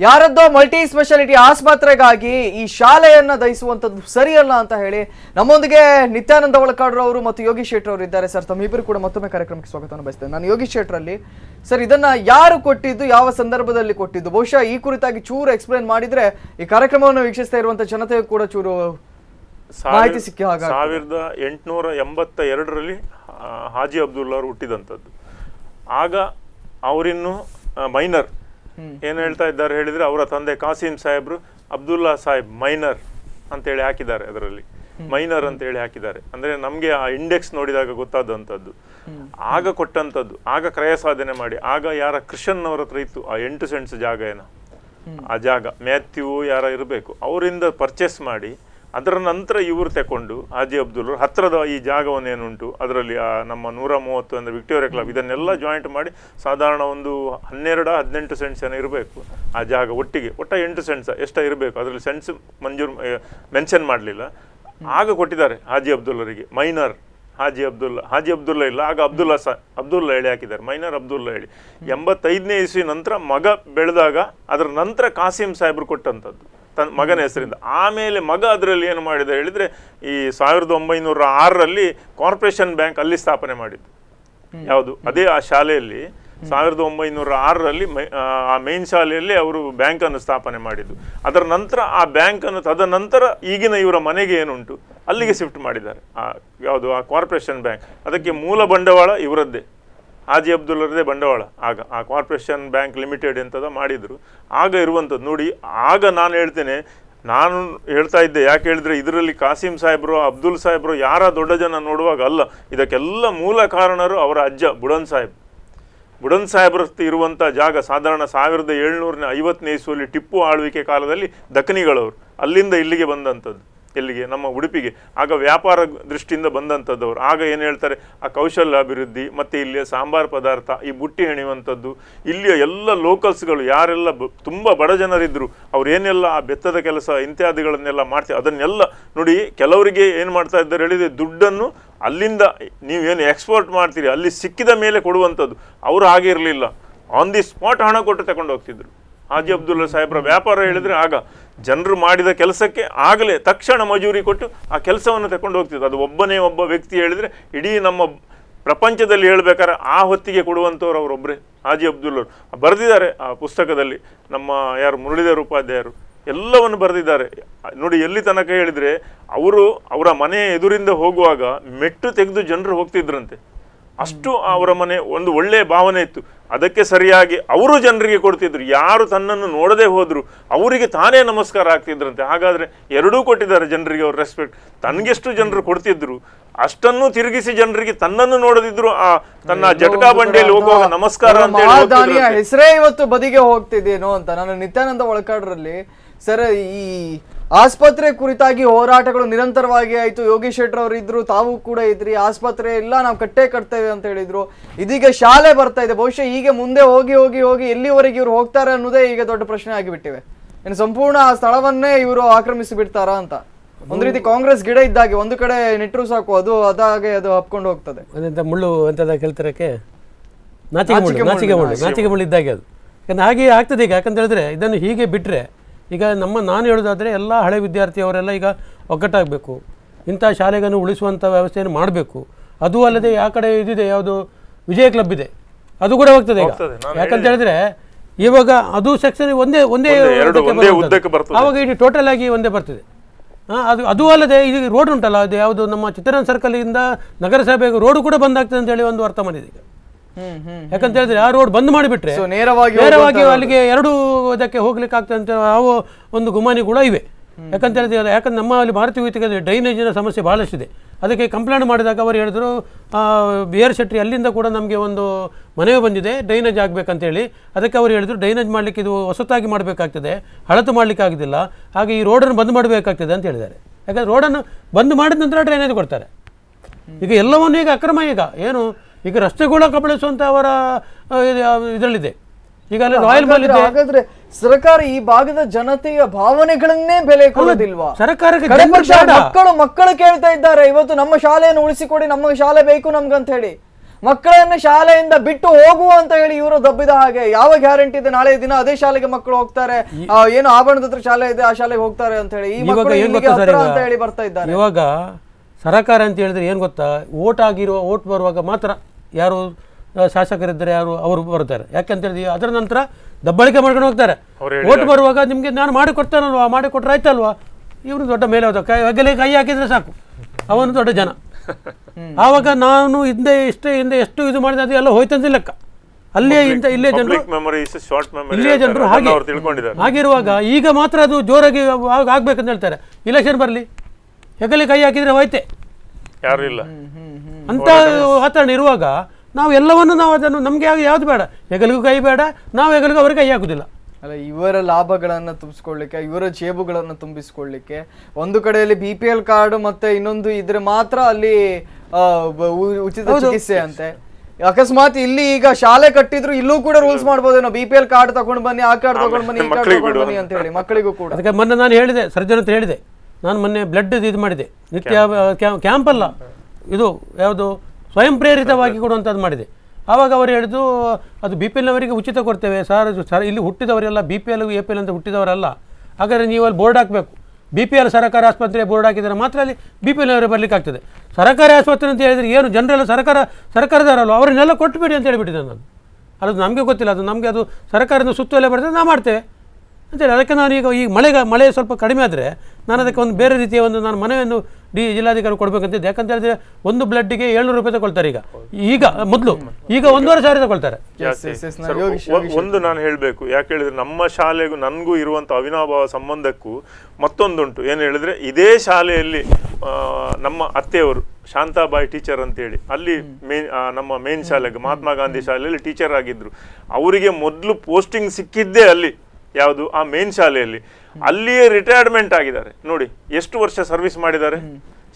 ಯಾರದ್ದೋ ಮಲ್ಟಿ ಸ್ಪೆಷಾಲಿಟಿ ಆಸ್ಪತ್ರೆಗಾಗಿ ಈ ಶಾಲೆಯನ್ನು ದಯಿಸುವಂಥದ್ದು ಸರಿಯಲ್ಲ ಅಂತ ಹೇಳಿ ನಮ್ಮೊಂದಿಗೆ ನಿತ್ಯಾನಂದ ಒಳಕಾಡ್ರು ಅವರು ಮತ್ತು ಯೋಗಿ ಶೆಟ್ಟರ್ ಅವರು ಇದ್ದಾರೆ ಸರ್ ತಮ್ಮಿಬ್ಬರು ಕೂಡ ಮತ್ತೊಮ್ಮೆ ಕಾರ್ಯಕ್ರಮಕ್ಕೆ ಸ್ವಾಗತವನ್ನು ಬಯಸ್ತೇನೆ ನಾನು ಯೋಗಿ ಶೇಟ್ರಲ್ಲಿ ಸರ್ ಇದನ್ನ ಯಾರು ಕೊಟ್ಟಿದ್ದು ಯಾವ ಸಂದರ್ಭದಲ್ಲಿ ಕೊಟ್ಟಿದ್ದು ಬಹುಶಃ ಈ ಕುರಿತಾಗಿ ಚೂರು ಎಕ್ಸ್ಪ್ಲೇನ್ ಮಾಡಿದ್ರೆ ಈ ಕಾರ್ಯಕ್ರಮವನ್ನು ವೀಕ್ಷಿಸ್ತಾ ಇರುವಂತಹ ಜನತೆ ಕೂಡ ಚೂರು ಮಾಹಿತಿ ಸಿಕ್ಕಿ ಸಾವಿರದ ಎಂಟುನೂರ ಎಂಬತ್ತ ಎರಡರಲ್ಲಿ ಹಾಜಿ ಅಬ್ದುಲ್ಲಾ ಅವರು ಹುಟ್ಟಿದಂಥದ್ದು ಆಗ ಅವರಿನ್ನು ಮೈನರ್ ಏನ್ ಹೇಳ್ತಾ ಇದ್ದಾರೆ ಹೇಳಿದ್ರೆ ಅವರ ತಂದೆ ಕಾಸಿಂ ಸಾಹೇಬ್ರು ಅಬ್ದುಲ್ಲಾ ಸಾಹೇಬ್ ಮೈನರ್ ಅಂತೇಳಿ ಹಾಕಿದ್ದಾರೆ ಅದರಲ್ಲಿ ಮೈನರ್ ಅಂತ ಹೇಳಿ ಹಾಕಿದ್ದಾರೆ ಅಂದ್ರೆ ನಮಗೆ ಆ ಇಂಡೆಕ್ಸ್ ನೋಡಿದಾಗ ಗೊತ್ತಾದಂಥದ್ದು ಆಗ ಕೊಟ್ಟಂತದ್ದು ಆಗ ಕ್ರಯ ಸಾಧನೆ ಮಾಡಿ ಆಗ ಯಾರ ಕೃಷನ್ ಅವರ ಹತ್ರ ಇತ್ತು ಆ ಎಂಟು ಸೆಂಟ್ಸ್ ಜಾಗ ಏನ ಆ ಜಾಗ ಮ್ಯಾಥ್ಯೂ ಯಾರ ಇರಬೇಕು ಅವರಿಂದ ಪರ್ಚೇಸ್ ಮಾಡಿ ಅದರ ನಂತರ ಇವರು ತಗೊಂಡು ಹಾಜಿ ಅಬ್ದುಲ್ ಹತ್ತಿರದ ಈ ಏನುಂಟು ಅದರಲ್ಲಿ ನಮ್ಮ ನೂರ ಮೂವತ್ತು ಅಂದರೆ ವಿಕ್ಟೋರಿಯಾ ಕ್ಲಬ್ ಇದನ್ನೆಲ್ಲ ಜಾಯಿಂಟ್ ಮಾಡಿ ಸಾಧಾರಣ ಒಂದು ಹನ್ನೆರಡು ಹದಿನೆಂಟು ಸೆಂಟ್ಸ್ ಏನೋ ಇರಬೇಕು ಆ ಜಾಗ ಒಟ್ಟಿಗೆ ಒಟ್ಟ ಎಂಟು ಸೆಂಟ್ಸ್ ಎಷ್ಟ ಇರಬೇಕು ಅದರಲ್ಲಿ ಸೆಂಟ್ಸ್ ಮಂಜೂರು ಮೆನ್ಷನ್ ಮಾಡಲಿಲ್ಲ ಆಗ ಕೊಟ್ಟಿದ್ದಾರೆ ಹಾಜಿ ಅಬ್ದುಲ್ಲರಿಗೆ ಮೈನರ್ ಹಾಜಿ ಅಬ್ದುಲ್ಲಾ ಹಾಜಿ ಅಬ್ದುಲ್ಲಾ ಇಲ್ಲ ಆಗ ಅಬ್ದುಲ್ಲಾ ಸಾ ಅಬ್ದುಲ್ಲಾ ಹೇಳಿ ಹಾಕಿದ್ದಾರೆ ಮೈನರ್ ಅಬ್ದುಲ್ಲಾ ಹೇಳಿ ಎಂಬತ್ತೈದನೇ ಇಸ್ವಿ ನಂತರ ಮಗ ಬೆಳೆದಾಗ ಅದರ ನಂತರ ಕಾಸಿಂ ಸಾಹೇಬ್ರು ಕೊಟ್ಟಂಥದ್ದು ತನ್ನ ಮಗನ ಹೆಸರಿಂದ ಆಮೇಲೆ ಮಗ ಅದರಲ್ಲಿ ಏನು ಮಾಡಿದೆ ಹೇಳಿದರೆ ಈ ಸಾವಿರದ ಒಂಬೈನೂರ ಆರರಲ್ಲಿ ಕಾರ್ಪೊರೇಷನ್ ಬ್ಯಾಂಕ್ ಅಲ್ಲಿ ಸ್ಥಾಪನೆ ಮಾಡಿದ್ದು ಯಾವುದು ಅದೇ ಆ ಶಾಲೆಯಲ್ಲಿ ಸಾವಿರದ ಒಂಬೈನೂರ ಆರರಲ್ಲಿ ಆ ಮೇನ್ ಶಾಲೆಯಲ್ಲಿ ಅವರು ಬ್ಯಾಂಕನ್ನು ಸ್ಥಾಪನೆ ಮಾಡಿದ್ದು ಅದರ ನಂತರ ಆ ಬ್ಯಾಂಕನ್ನು ತದನಂತರ ಈಗಿನ ಇವರ ಮನೆಗೆ ಏನುಂಟು ಅಲ್ಲಿಗೆ ಶಿಫ್ಟ್ ಮಾಡಿದ್ದಾರೆ ಆ ಯಾವುದು ಆ ಕಾರ್ಪೊರೇಷನ್ ಬ್ಯಾಂಕ್ ಅದಕ್ಕೆ ಮೂಲ ಬಂಡವಾಳ ಇವರದ್ದೇ ಹಾಜಿ ಅಬ್ದುಲ್ಲರದೇ ಬಂಡವಾಳ ಆಗ ಆ ಕಾರ್ಪೊರೇಷನ್ ಬ್ಯಾಂಕ್ ಲಿಮಿಟೆಡ್ ಎಂಥದೋ ಮಾಡಿದರು ಆಗ ಇರುವಂಥದ್ದು ನೋಡಿ ಆಗ ನಾನು ಹೇಳ್ತೇನೆ ನಾನು ಹೇಳ್ತಾ ಇದ್ದೆ ಯಾಕೆ ಹೇಳಿದ್ರೆ ಇದರಲ್ಲಿ ಕಾಸಿಂ ಸಾಹೇಬ್ರು ಅಬ್ದುಲ್ ಸಾಹೇಬ್ರು ಯಾರ ದೊಡ್ಡ ಜನ ನೋಡುವಾಗ ಅಲ್ಲ ಇದಕ್ಕೆಲ್ಲ ಮೂಲ ಕಾರಣರು ಅವರ ಅಜ್ಜ ಬುಡನ್ ಸಾಹೇಬ್ ಬುಡನ್ ಸಾಹೇಬ್ರ ಇರುವಂಥ ಜಾಗ ಸಾಧಾರಣ ಸಾವಿರದ ಏಳ್ನೂರನೇ ಐವತ್ತನೇ ಇಸುವಲ್ಲಿ ಟಿಪ್ಪು ಆಳ್ವಿಕೆ ಕಾಲದಲ್ಲಿ ದಖನಿಗಳವರು ಅಲ್ಲಿಂದ ಇಲ್ಲಿಗೆ ಬಂದಂಥದ್ದು ಎಲ್ಲಿಗೆ ನಮ್ಮ ಉಡುಪಿಗೆ ಆಗ ವ್ಯಾಪಾರ ದೃಷ್ಟಿಯಿಂದ ಬಂದಂಥದ್ದವ್ರು ಆಗ ಏನು ಹೇಳ್ತಾರೆ ಆ ಕೌಶಲ್ಯ ಅಭಿವೃದ್ಧಿ ಮತ್ತು ಇಲ್ಲಿಯ ಸಾಂಬಾರು ಪದಾರ್ಥ ಈ ಬುಟ್ಟಿ ಹೆಣೆಯುವಂಥದ್ದು ಇಲ್ಲಿಯ ಎಲ್ಲ ಲೋಕಲ್ಸ್ಗಳು ಯಾರೆಲ್ಲ ತುಂಬ ಬಡ ಜನರಿದ್ದರು ಅವ್ರು ಏನೆಲ್ಲ ಆ ಬೆತ್ತದ ಕೆಲಸ ಇಂತ್ಯಾದಿಗಳನ್ನೆಲ್ಲ ಮಾಡ್ತೀವಿ ಅದನ್ನೆಲ್ಲ ನೋಡಿ ಕೆಲವರಿಗೆ ಏನು ಮಾಡ್ತಾ ಇದ್ದಾರೆ ಹೇಳಿದರೆ ದುಡ್ಡನ್ನು ಅಲ್ಲಿಂದ ನೀವೇನು ಎಕ್ಸ್ಪೋರ್ಟ್ ಮಾಡ್ತೀರಿ ಅಲ್ಲಿ ಸಿಕ್ಕಿದ ಮೇಲೆ ಕೊಡುವಂಥದ್ದು ಅವರು ಹಾಗೆ ಇರಲಿಲ್ಲ ಆನ್ ದಿ ಸ್ಪಾಟ್ ಹಣ ಕೊಟ್ಟು ತಗೊಂಡು ಹೋಗ್ತಿದ್ರು ಹಾಜಿ ಅಬ್ದುಲ್ಲಾ ಸಾಹೇಬ್ರ ವ್ಯಾಪಾರ ಹೇಳಿದರೆ ಆಗ ಜನರು ಮಾಡಿದ ಕೆಲಸಕ್ಕೆ ಆಗಲೇ ತಕ್ಷಣ ಮಜೂರಿ ಕೊಟ್ಟು ಆ ಕೆಲಸವನ್ನು ತಗೊಂಡು ಹೋಗ್ತಿದ್ರು ಅದು ಒಬ್ಬನೇ ಒಬ್ಬ ವ್ಯಕ್ತಿ ಹೇಳಿದರೆ ಇಡೀ ನಮ್ಮ ಪ್ರಪಂಚದಲ್ಲಿ ಹೇಳ್ಬೇಕಾದ್ರೆ ಆ ಹೊತ್ತಿಗೆ ಕೊಡುವಂಥವ್ರು ಅವರೊಬ್ಬರೇ ಹಾಜಿ ಅಬ್ದುಲ್ಲರು ಬರೆದಿದ್ದಾರೆ ಆ ಪುಸ್ತಕದಲ್ಲಿ ನಮ್ಮ ಯಾರು ಮುರಳೀಧರ ಉಪಾಧ್ಯಾಯರು ಎಲ್ಲವನ್ನು ಬರೆದಿದ್ದಾರೆ ನೋಡಿ ಎಲ್ಲಿ ತನಕ ಹೇಳಿದರೆ ಅವರು ಅವರ ಮನೆಯ ಎದುರಿಂದ ಹೋಗುವಾಗ ಮೆಟ್ಟು ತೆಗೆದು ಜನರು ಹೋಗ್ತಿದ್ರಂತೆ ಅಷ್ಟು ಅವರ ಮನೆ ಒಂದು ಒಳ್ಳೆಯ ಭಾವನೆ ಇತ್ತು ಅದಕ್ಕೆ ಸರಿಯಾಗಿ ಅವರು ಜನರಿಗೆ ಕೊಡ್ತಿದ್ರು ಯಾರು ತನ್ನನ್ನು ನೋಡದೆ ಹೋದ್ರು ಅವರಿಗೆ ತಾನೇ ನಮಸ್ಕಾರ ಆಗ್ತಿದ್ರಂತೆ ಹಾಗಾದರೆ ಎರಡೂ ಕೊಟ್ಟಿದ್ದಾರೆ ಜನರಿಗೆ ಅವ್ರ ರೆಸ್ಪೆಕ್ಟ್ ತನಗೆಷ್ಟು ಜನರು ಕೊಡ್ತಿದ್ರು ಅಷ್ಟನ್ನು ತಿರುಗಿಸಿ ಜನರಿಗೆ ತನ್ನನ್ನು ನೋಡದಿದ್ರು ಆ ತನ್ನ ಜಟಕಾ ಬಂಡೆಯಲ್ಲಿ ಹೋಗುವಾಗ ನಮಸ್ಕಾರ ಅಂತ ಹೆಸರೇ ಇವತ್ತು ಬದಿಗೆ ಹೋಗ್ತಿದ್ದೇನೋ ಅಂತ ನಾನು ನಿತ್ಯಾನಂದ ಒಳಕಾಡ್ರಲ್ಲಿ ಸರ್ ಈ ಆಸ್ಪತ್ರೆ ಕುರಿತಾಗಿ ಹೋರಾಟಗಳು ನಿರಂತರವಾಗಿ ಆಯ್ತು ಯೋಗಿ ಶೆಟ್ಟರ್ ಅವರು ಇದ್ರು ತಾವು ಕೂಡ ಇದ್ರಿ ಆಸ್ಪತ್ರೆ ಎಲ್ಲ ನಾವು ಕಟ್ಟೆ ಕಟ್ತೇವೆ ಅಂತ ಹೇಳಿದ್ರು ಇದೀಗ ಶಾಲೆ ಬರ್ತಾ ಇದೆ ಬಹುಶಃ ಹೀಗೆ ಮುಂದೆ ಹೋಗಿ ಹೋಗಿ ಹೋಗಿ ಎಲ್ಲಿವರೆಗೆ ಇವರು ಹೋಗ್ತಾರೆ ಅನ್ನೋದೇ ಈಗ ದೊಡ್ಡ ಪ್ರಶ್ನೆ ಆಗಿಬಿಟ್ಟಿವೆ ಏನು ಸಂಪೂರ್ಣ ಆ ಸ್ಥಳವನ್ನೇ ಇವರು ಆಕ್ರಮಿಸಿ ಬಿಡ್ತಾರಾ ಅಂತ ಒಂದ್ ರೀತಿ ಕಾಂಗ್ರೆಸ್ ಗಿಡ ಇದ್ದಾಗೆ ಒಂದು ಕಡೆ ನೆಟ್ಟರು ಸಾಕು ಅದು ಅದಾಗೆ ಅದು ಹಪ್ಕೊಂಡು ಹೋಗ್ತದೆ ಮುಳ್ಳು ಅಂತ ಕೇಳ್ತಾರಕ್ಕೆ ನಾಚಿಕೆ ಮುಳ್ಳು ನಾಚಿಕೆ ಮುಳ್ಳು ನಾಚಿಕೆ ಇದ್ದಾಗೆ ಅದು ಹಾಗೆ ಆಗ್ತದೆ ಈಗ ಯಾಕಂತ ಹೇಳಿದ್ರೆ ಇದನ್ನು ಹೀಗೆ ಬಿಟ್ರೆ ಈಗ ನಮ್ಮ ನಾನು ಹೇಳೋದಾದರೆ ಎಲ್ಲ ಹಳೆ ವಿದ್ಯಾರ್ಥಿಯವರೆಲ್ಲ ಈಗ ಒಗ್ಗಟ್ಟಾಗಬೇಕು ಇಂಥ ಶಾಲೆಗಳನ್ನು ಉಳಿಸುವಂಥ ವ್ಯವಸ್ಥೆಯನ್ನು ಮಾಡಬೇಕು ಅದು ಅಲ್ಲದೆ ಯಾವ ಕಡೆ ಇದಿದೆ ಯಾವುದು ವಿಜಯ ಕ್ಲಬ್ ಇದೆ ಅದು ಕೂಡ ಹೋಗ್ತದೆ ಈಗ ಯಾಕಂತ ಹೇಳಿದ್ರೆ ಇವಾಗ ಅದು ಸೆಕ್ಷನ್ ಒಂದೇ ಒಂದೇ ಆವಾಗ ಇಡೀ ಟೋಟಲ್ ಆಗಿ ಒಂದೇ ಬರ್ತದೆ ಅದು ಅದು ಅಲ್ಲದೆ ಈಗ ರೋಡ್ ಉಂಟಲ್ಲ ಅದು ಯಾವುದು ನಮ್ಮ ಚಿತ್ರರಂಗ ಸರ್ಕಲಿಂದ ನಗರಸಭೆಗೆ ರೋಡು ಕೂಡ ಬಂದಾಗ್ತದೆ ಹೇಳಿ ಒಂದು ವರ್ತಮಾನ ಮಾಡಿದೆ ಈಗ ಯಾಕಂತ ಹೇಳಿದ್ರೆ ಆ ರೋಡ್ ಬಂದ್ ಮಾಡಿಬಿಟ್ರೆ ನೇರವಾಗಿ ನೇರವಾಗಿ ಅಲ್ಲಿಗೆ ಎರಡು ಇದಕ್ಕೆ ಹೋಗ್ಲಿಕ್ಕೆ ಆಗ್ತದೆ ಒಂದು ಗುಮಾನಿ ಕೂಡ ಇವೆ ಯಾಕಂತ ಹೇಳಿದ್ರೆ ಯಾಕಂದ್ರೆ ನಮ್ಮ ಅಲ್ಲಿ ಭಾರತೀಯ ಡ್ರೈನೇಜ್ ಡ್ರೈನೇಜಿನ ಸಮಸ್ಯೆ ಬಹಳಷ್ಟಿದೆ ಅದಕ್ಕೆ ಕಂಪ್ಲೇಂಟ್ ಮಾಡಿದಾಗ ಅವರು ಹೇಳಿದ್ರು ಬಿ ಆರ್ ಶೆಟ್ಟಿ ಅಲ್ಲಿಂದ ಕೂಡ ನಮಗೆ ಒಂದು ಮನವಿ ಬಂದಿದೆ ಡ್ರೈನೇಜ್ ಆಗಬೇಕಂತೇಳಿ ಅದಕ್ಕೆ ಅವರು ಹೇಳಿದ್ರು ಡ್ರೈನೇಜ್ ಮಾಡಲಿಕ್ಕೆ ಇದು ಹೊಸತಾಗಿ ಮಾಡಬೇಕಾಗ್ತದೆ ಹಳತು ಮಾಡಲಿಕ್ಕೆ ಆಗೋದಿಲ್ಲ ಹಾಗೆ ಈ ರೋಡನ್ನು ಬಂದ್ ಮಾಡಬೇಕಾಗ್ತದೆ ಅಂತ ಹೇಳಿದ್ದಾರೆ ಯಾಕಂದ್ರೆ ರೋಡನ್ನು ಬಂದ್ ಮಾಡಿದ ನಂತರ ಡ್ರೈನೇಜ್ ಕೊಡ್ತಾರೆ ಈಗ ಎಲ್ಲವನ್ನೂ ಈಗ ಅಕ್ರಮ ಈಗ ಏನು ಈಗ ರಸ್ತೆಗಳ ಅವರ ಇದರಲ್ಲಿದೆ ಈಗ ರಾಯಲ್ ಹಾಗಾದ್ರೆ ಸರ್ಕಾರ ಈ ಭಾಗದ ಜನತೆಯ ಭಾವನೆಗಳನ್ನೇ ಬೆಲೆ ಕೊಡೋದಿಲ್ವಾ ಸರ್ಕಾರಕ್ಕೆ ಮಕ್ಕಳು ಮಕ್ಕಳು ಕೇಳ್ತಾ ಇದ್ದಾರೆ ಇವತ್ತು ನಮ್ಮ ಶಾಲೆಯನ್ನು ಉಳಿಸಿಕೊಡಿ ನಮ್ಮ ಶಾಲೆ ಬೇಕು ನಮ್ಗಂತ ಹೇಳಿ ಮಕ್ಕಳನ್ನ ಶಾಲೆಯಿಂದ ಬಿಟ್ಟು ಹೋಗುವ ಅಂತ ಹೇಳಿ ಇವರು ದಬ್ಬಿದ ಹಾಗೆ ಯಾವ ಗ್ಯಾರಂಟಿ ಇದೆ ನಾಳೆ ದಿನ ಅದೇ ಶಾಲೆಗೆ ಮಕ್ಕಳು ಹೋಗ್ತಾರೆ ಏನು ಆಭರಣದ ಶಾಲೆ ಇದೆ ಆ ಶಾಲೆಗೆ ಹೋಗ್ತಾರೆ ಅಂತ ಹೇಳಿ ಈ ಅಂತ ಹೇಳಿ ಬರ್ತಾ ಇದ್ದಾರೆ ಇವಾಗ ಸರ್ಕಾರ ಅಂತ ಹೇಳಿದ್ರೆ ಏನ್ ಗೊತ್ತಾ ಓಟ್ ಆಗಿರುವ ಓಟ್ ಬರುವಾಗ ಮಾತ್ರ ಯಾರು ಶಾಸಕರಿದ್ದರೆ ಯಾರು ಅವರು ಬರ್ತಾರೆ ಯಾಕಂತೇಳಿ ಅದರ ನಂತರ ದಬ್ಬಳಿಕೆ ಮಾಡ್ಕೊಂಡು ಹೋಗ್ತಾರೆ ಓಟ್ ಬರುವಾಗ ನಿಮಗೆ ನಾನು ಮಾಡಿ ಕೊಡ್ತಾನಲ್ವಾ ಮಾಡಿ ಕೊಟ್ಟರೆ ಆಯ್ತಲ್ವಾ ಇವರು ದೊಡ್ಡ ಮೇಲೆ ಹೋದ ಕೈ ಹಗಲೇ ಕೈ ಹಾಕಿದರೆ ಸಾಕು ಅವನು ದೊಡ್ಡ ಜನ ಆವಾಗ ನಾನು ಹಿಂದೆ ಇಷ್ಟೇ ಹಿಂದೆ ಎಷ್ಟು ಇದು ಮಾಡಿದೆ ಅದು ಎಲ್ಲ ಹೋಯ್ತಂತ ಲೆಕ್ಕ ಅಲ್ಲೇ ಇಂತ ಇಲ್ಲೇ ಜನರು ಇಲ್ಲೇ ಜನರು ಹಾಗೆ ಹಾಗಿರುವಾಗ ಈಗ ಮಾತ್ರ ಅದು ಜೋರಾಗಿ ಆಗ್ಬೇಕಂತ ಹೇಳ್ತಾರೆ ಇಲೆಕ್ಷನ್ ಬರಲಿ ಹೆಗಲಿ ಕೈ ಹಾಕಿದ್ರೆ ಹೋಯ್ತೆ ಯಾರು ಇಲ್ಲ ಅಂತ ವಾತಾವರಣ ಇರುವಾಗ ನಾವು ಎಲ್ಲವನ್ನು ನಾವು ಅದನ್ನು ನಮ್ಗೆ ಯಾವ್ದು ಬೇಡ ಹೆಗಲಿಗೂ ಕೈ ಬೇಡ ನಾವು ಹೆಗಲಿಗೂ ಅವ್ರಿಗೆ ಕೈ ಹಾಕುದಿಲ್ಲ ಅಲ್ಲ ಇವರ ಲಾಭಗಳನ್ನ ತುಂಬಿಸ್ಕೊಳ್ಳಿಕ್ಕೆ ಇವರ ಜೇಬುಗಳನ್ನು ತುಂಬಿಸ್ಕೊಳ್ಳಿಕ್ಕೆ ಒಂದು ಕಡೆಯಲ್ಲಿ ಬಿ ಪಿ ಎಲ್ ಕಾರ್ಡ್ ಮತ್ತೆ ಇನ್ನೊಂದು ಇದ್ರೆ ಮಾತ್ರ ಅಲ್ಲಿ ಉಚಿತ ಚಿಕಿತ್ಸೆ ಅಂತೆ ಅಕಸ್ಮಾತ್ ಇಲ್ಲಿ ಈಗ ಶಾಲೆ ಕಟ್ಟಿದ್ರು ಇಲ್ಲೂ ಕೂಡ ರೂಲ್ಸ್ ಮಾಡಬಹುದೇನೋ ಬಿ ಪಿ ಎಲ್ ಕಾರ್ಡ್ ತಗೊಂಡ್ ಬನ್ನಿ ಆ ಕಾರ್ಡ್ ತಗೊಂಡ್ ಬನ್ನಿ ಅಂತ ಹೇಳಿ ಮಕ್ಕಳಿಗೂ ಕೂಡ ಅದಕ್ಕೆ ಮೊನ್ನೆ ನಾನು ಹೇಳಿದೆ ಸರ್ಜನ್ ಅಂತ ಹೇಳಿದೆ ನಾನು ಮೊನ್ನೆ ಬ್ಲಡ್ ಇದು ಮಾಡಿದೆ ನಿತ್ಯ ಕ್ಯಾಂಪ್ ಅಲ್ಲ ಇದು ಯಾವುದು ಸ್ವಯಂ ಪ್ರೇರಿತವಾಗಿ ಕೊಡುವಂಥದ್ದು ಮಾಡಿದೆ ಆವಾಗ ಅವರು ಹೇಳಿದ್ದು ಅದು ಬಿ ಪಿ ಎಲ್ನವರಿಗೆ ಉಚಿತ ಕೊಡ್ತೇವೆ ಸರ್ ಸರ್ ಇಲ್ಲಿ ಹುಟ್ಟಿದವರೆಲ್ಲ B P L A P L ಅಂತ ಹುಟ್ಟಿದವರಲ್ಲ ಹಾಗಾದರೆ ನೀವು ಅಲ್ಲಿ ಬೋರ್ಡ್ ಹಾಕಬೇಕು ಬಿ ಪಿ ಎಲ್ ಸರ್ಕಾರಿ ಆಸ್ಪತ್ರೆ ಬೋರ್ಡ್ ಹಾಕಿದರೆ ಮಾತ್ರ ಅಲ್ಲಿ ಬಿ ಪಿ ಎಲ್ನವರಿಗೆ ಬರಲಿಕ್ಕೆ ಆಗ್ತದೆ ಸರ್ಕಾರಿ ಆಸ್ಪತ್ರೆ ಅಂತ ಹೇಳಿದರೆ ಏನು ಜನರೆಲ್ಲ ಸರ್ಕಾರ ಸರ್ಕಾರದವರಲ್ಲ ಅವರನ್ನೆಲ್ಲ ಕೊಟ್ಟುಬಿಡಿ ಅಂತ ಹೇಳಿಬಿಟ್ಟಿದ್ದೆ ನಾನು ಅದು ನಮಗೆ ಗೊತ್ತಿಲ್ಲ ಅದು ನಮಗೆ ಅದು ಸರ್ಕಾರದ ಸುತ್ತುವಲ್ಲೇ ಬರ್ತದೆ ನಾವು ಮಾಡ್ತೇವೆ ಅಂತೇಳಿ ಅದಕ್ಕೆ ನಾನು ಈಗ ಈಗ ಮಳೆಗೆ ಮಳೆ ಸ್ವಲ್ಪ ಕಡಿಮೆ ಆದರೆ ನಾನು ಅದಕ್ಕೆ ಒಂದು ಬೇರೆ ರೀತಿಯ ಒಂದು ನಾನು ಮನೆಯನ್ನು ಡಿ ಜಿಲ್ಲಾಧಿಕಾರಿ ಕೊಡಬೇಕಂತಿದ್ದೆ ಯಾಕಂತ ಹೇಳಿದ್ರೆ ಒಂದು ಬ್ಲಡ್ಗೆ ಏಳ್ನೂರು ರೂಪಾಯಿ ತಗೊಳ್ತಾರೆ ಈಗ ಈಗ ಮೊದಲು ಈಗ ಒಂದೂವರೆ ಸಾವಿರ ತಗೊಳ್ತಾರೆ ಒಂದು ನಾನು ಹೇಳಬೇಕು ಯಾಕೆ ಹೇಳಿದ್ರೆ ನಮ್ಮ ಶಾಲೆಗೂ ನನಗೂ ಇರುವಂಥ ಅವಿನಾಭಾವ ಸಂಬಂಧಕ್ಕೂ ಮತ್ತೊಂದುಂಟು ಏನು ಹೇಳಿದ್ರೆ ಇದೇ ಶಾಲೆಯಲ್ಲಿ ನಮ್ಮ ಅತ್ತೆಯವರು ಶಾಂತಾಬಾಯಿ ಟೀಚರ್ ಅಂತೇಳಿ ಅಲ್ಲಿ ಮೇನ್ ನಮ್ಮ ಮೇನ್ ಶಾಲೆಗೆ ಮಹಾತ್ಮ ಗಾಂಧಿ ಶಾಲೆಯಲ್ಲಿ ಟೀಚರ್ ಆಗಿದ್ದರು ಅವರಿಗೆ ಮೊದಲು ಪೋಸ್ಟಿಂಗ್ ಸಿಕ್ಕಿದ್ದೇ ಅಲ್ಲಿ ಯಾವುದು ಆ ಮೇನ್ ಶಾಲೆಯಲ್ಲಿ ಅಲ್ಲಿಯೇ ರಿಟೈರ್ಮೆಂಟ್ ಆಗಿದ್ದಾರೆ ನೋಡಿ ಎಷ್ಟು ವರ್ಷ ಸರ್ವಿಸ್ ಮಾಡಿದ್ದಾರೆ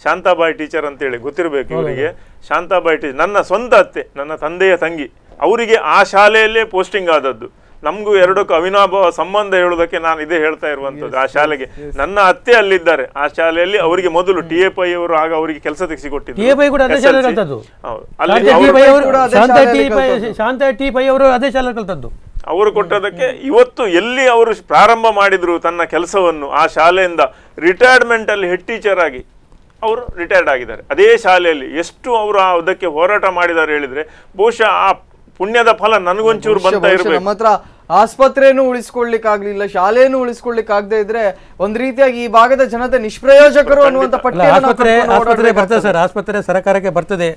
ಶಾಂತಾಬಾಯಿ ಟೀಚರ್ ಅಂತೇಳಿ ಗೊತ್ತಿರಬೇಕು ಇವರಿಗೆ ಶಾಂತಾಬಾಯಿ ಟೀಚರ್ ನನ್ನ ಸ್ವಂತ ಅತ್ತೆ ನನ್ನ ತಂದೆಯ ತಂಗಿ ಅವರಿಗೆ ಆ ಶಾಲೆಯಲ್ಲೇ ಪೋಸ್ಟಿಂಗ್ ಆದದ್ದು ನಮಗೂ ಎರಡಕ್ಕೂ ಅವಿನಾಭಾವ ಸಂಬಂಧ ಹೇಳೋದಕ್ಕೆ ನಾನು ಇದೇ ಹೇಳ್ತಾ ಇರುವಂಥದ್ದು ಆ ಶಾಲೆಗೆ ನನ್ನ ಅತ್ತೆ ಅಲ್ಲಿದ್ದಾರೆ ಆ ಶಾಲೆಯಲ್ಲಿ ಅವರಿಗೆ ಮೊದಲು ಟಿ ಎ ಪೈ ಅವರು ಆಗ ಅವರಿಗೆ ಕೆಲಸ ತೆಗೆಸಿಕೊಟ್ಟಿದ್ದು ಅವರು ಕೊಟ್ಟದಕ್ಕೆ ಇವತ್ತು ಎಲ್ಲಿ ಅವರು ಪ್ರಾರಂಭ ಮಾಡಿದ್ರು ತನ್ನ ಕೆಲಸವನ್ನು ಆ ಶಾಲೆಯಿಂದ ರಿಟೈರ್ಮೆಂಟ್ ಅಲ್ಲಿ ಹೆಡ್ ಟೀಚರ್ ಆಗಿ ಅವರು ರಿಟೈರ್ಡ್ ಆಗಿದ್ದಾರೆ ಅದೇ ಶಾಲೆಯಲ್ಲಿ ಎಷ್ಟು ಅವರು ಅದಕ್ಕೆ ಹೋರಾಟ ಮಾಡಿದ್ದಾರೆ ಹೇಳಿದರೆ ಬಹುಶಃ ಆ ಪುಣ್ಯದ ಫಲ ನನಗೊಂಚೂರು ಬಂತಾ ಇರಬೇಕು ನಮ್ಮ ಹತ್ರ ಆಸ್ಪತ್ರೆನೂ ಉಳಿಸ್ಕೊಳ್ಲಿಕ್ಕೆ ಆಗ್ಲಿಲ್ಲ ಶಾಲೆನೂ ಆಗದೆ ಇದ್ರೆ ಒಂದ್ ರೀತಿಯಾಗಿ ಈ ಭಾಗದ ಜನತೆ ನಿಷ್ಪ್ರಯೋಜಕರು ಅನ್ನುವಂತ ಆಸ್ಪತ್ರೆ ಆಸ್ಪತ್ರೆ ಬರ್ತದೆ ಸರ್ ಆಸ್ಪತ್ರೆ ಸರ್ಕಾರಕ್ಕೆ ಬರ್ತದೆ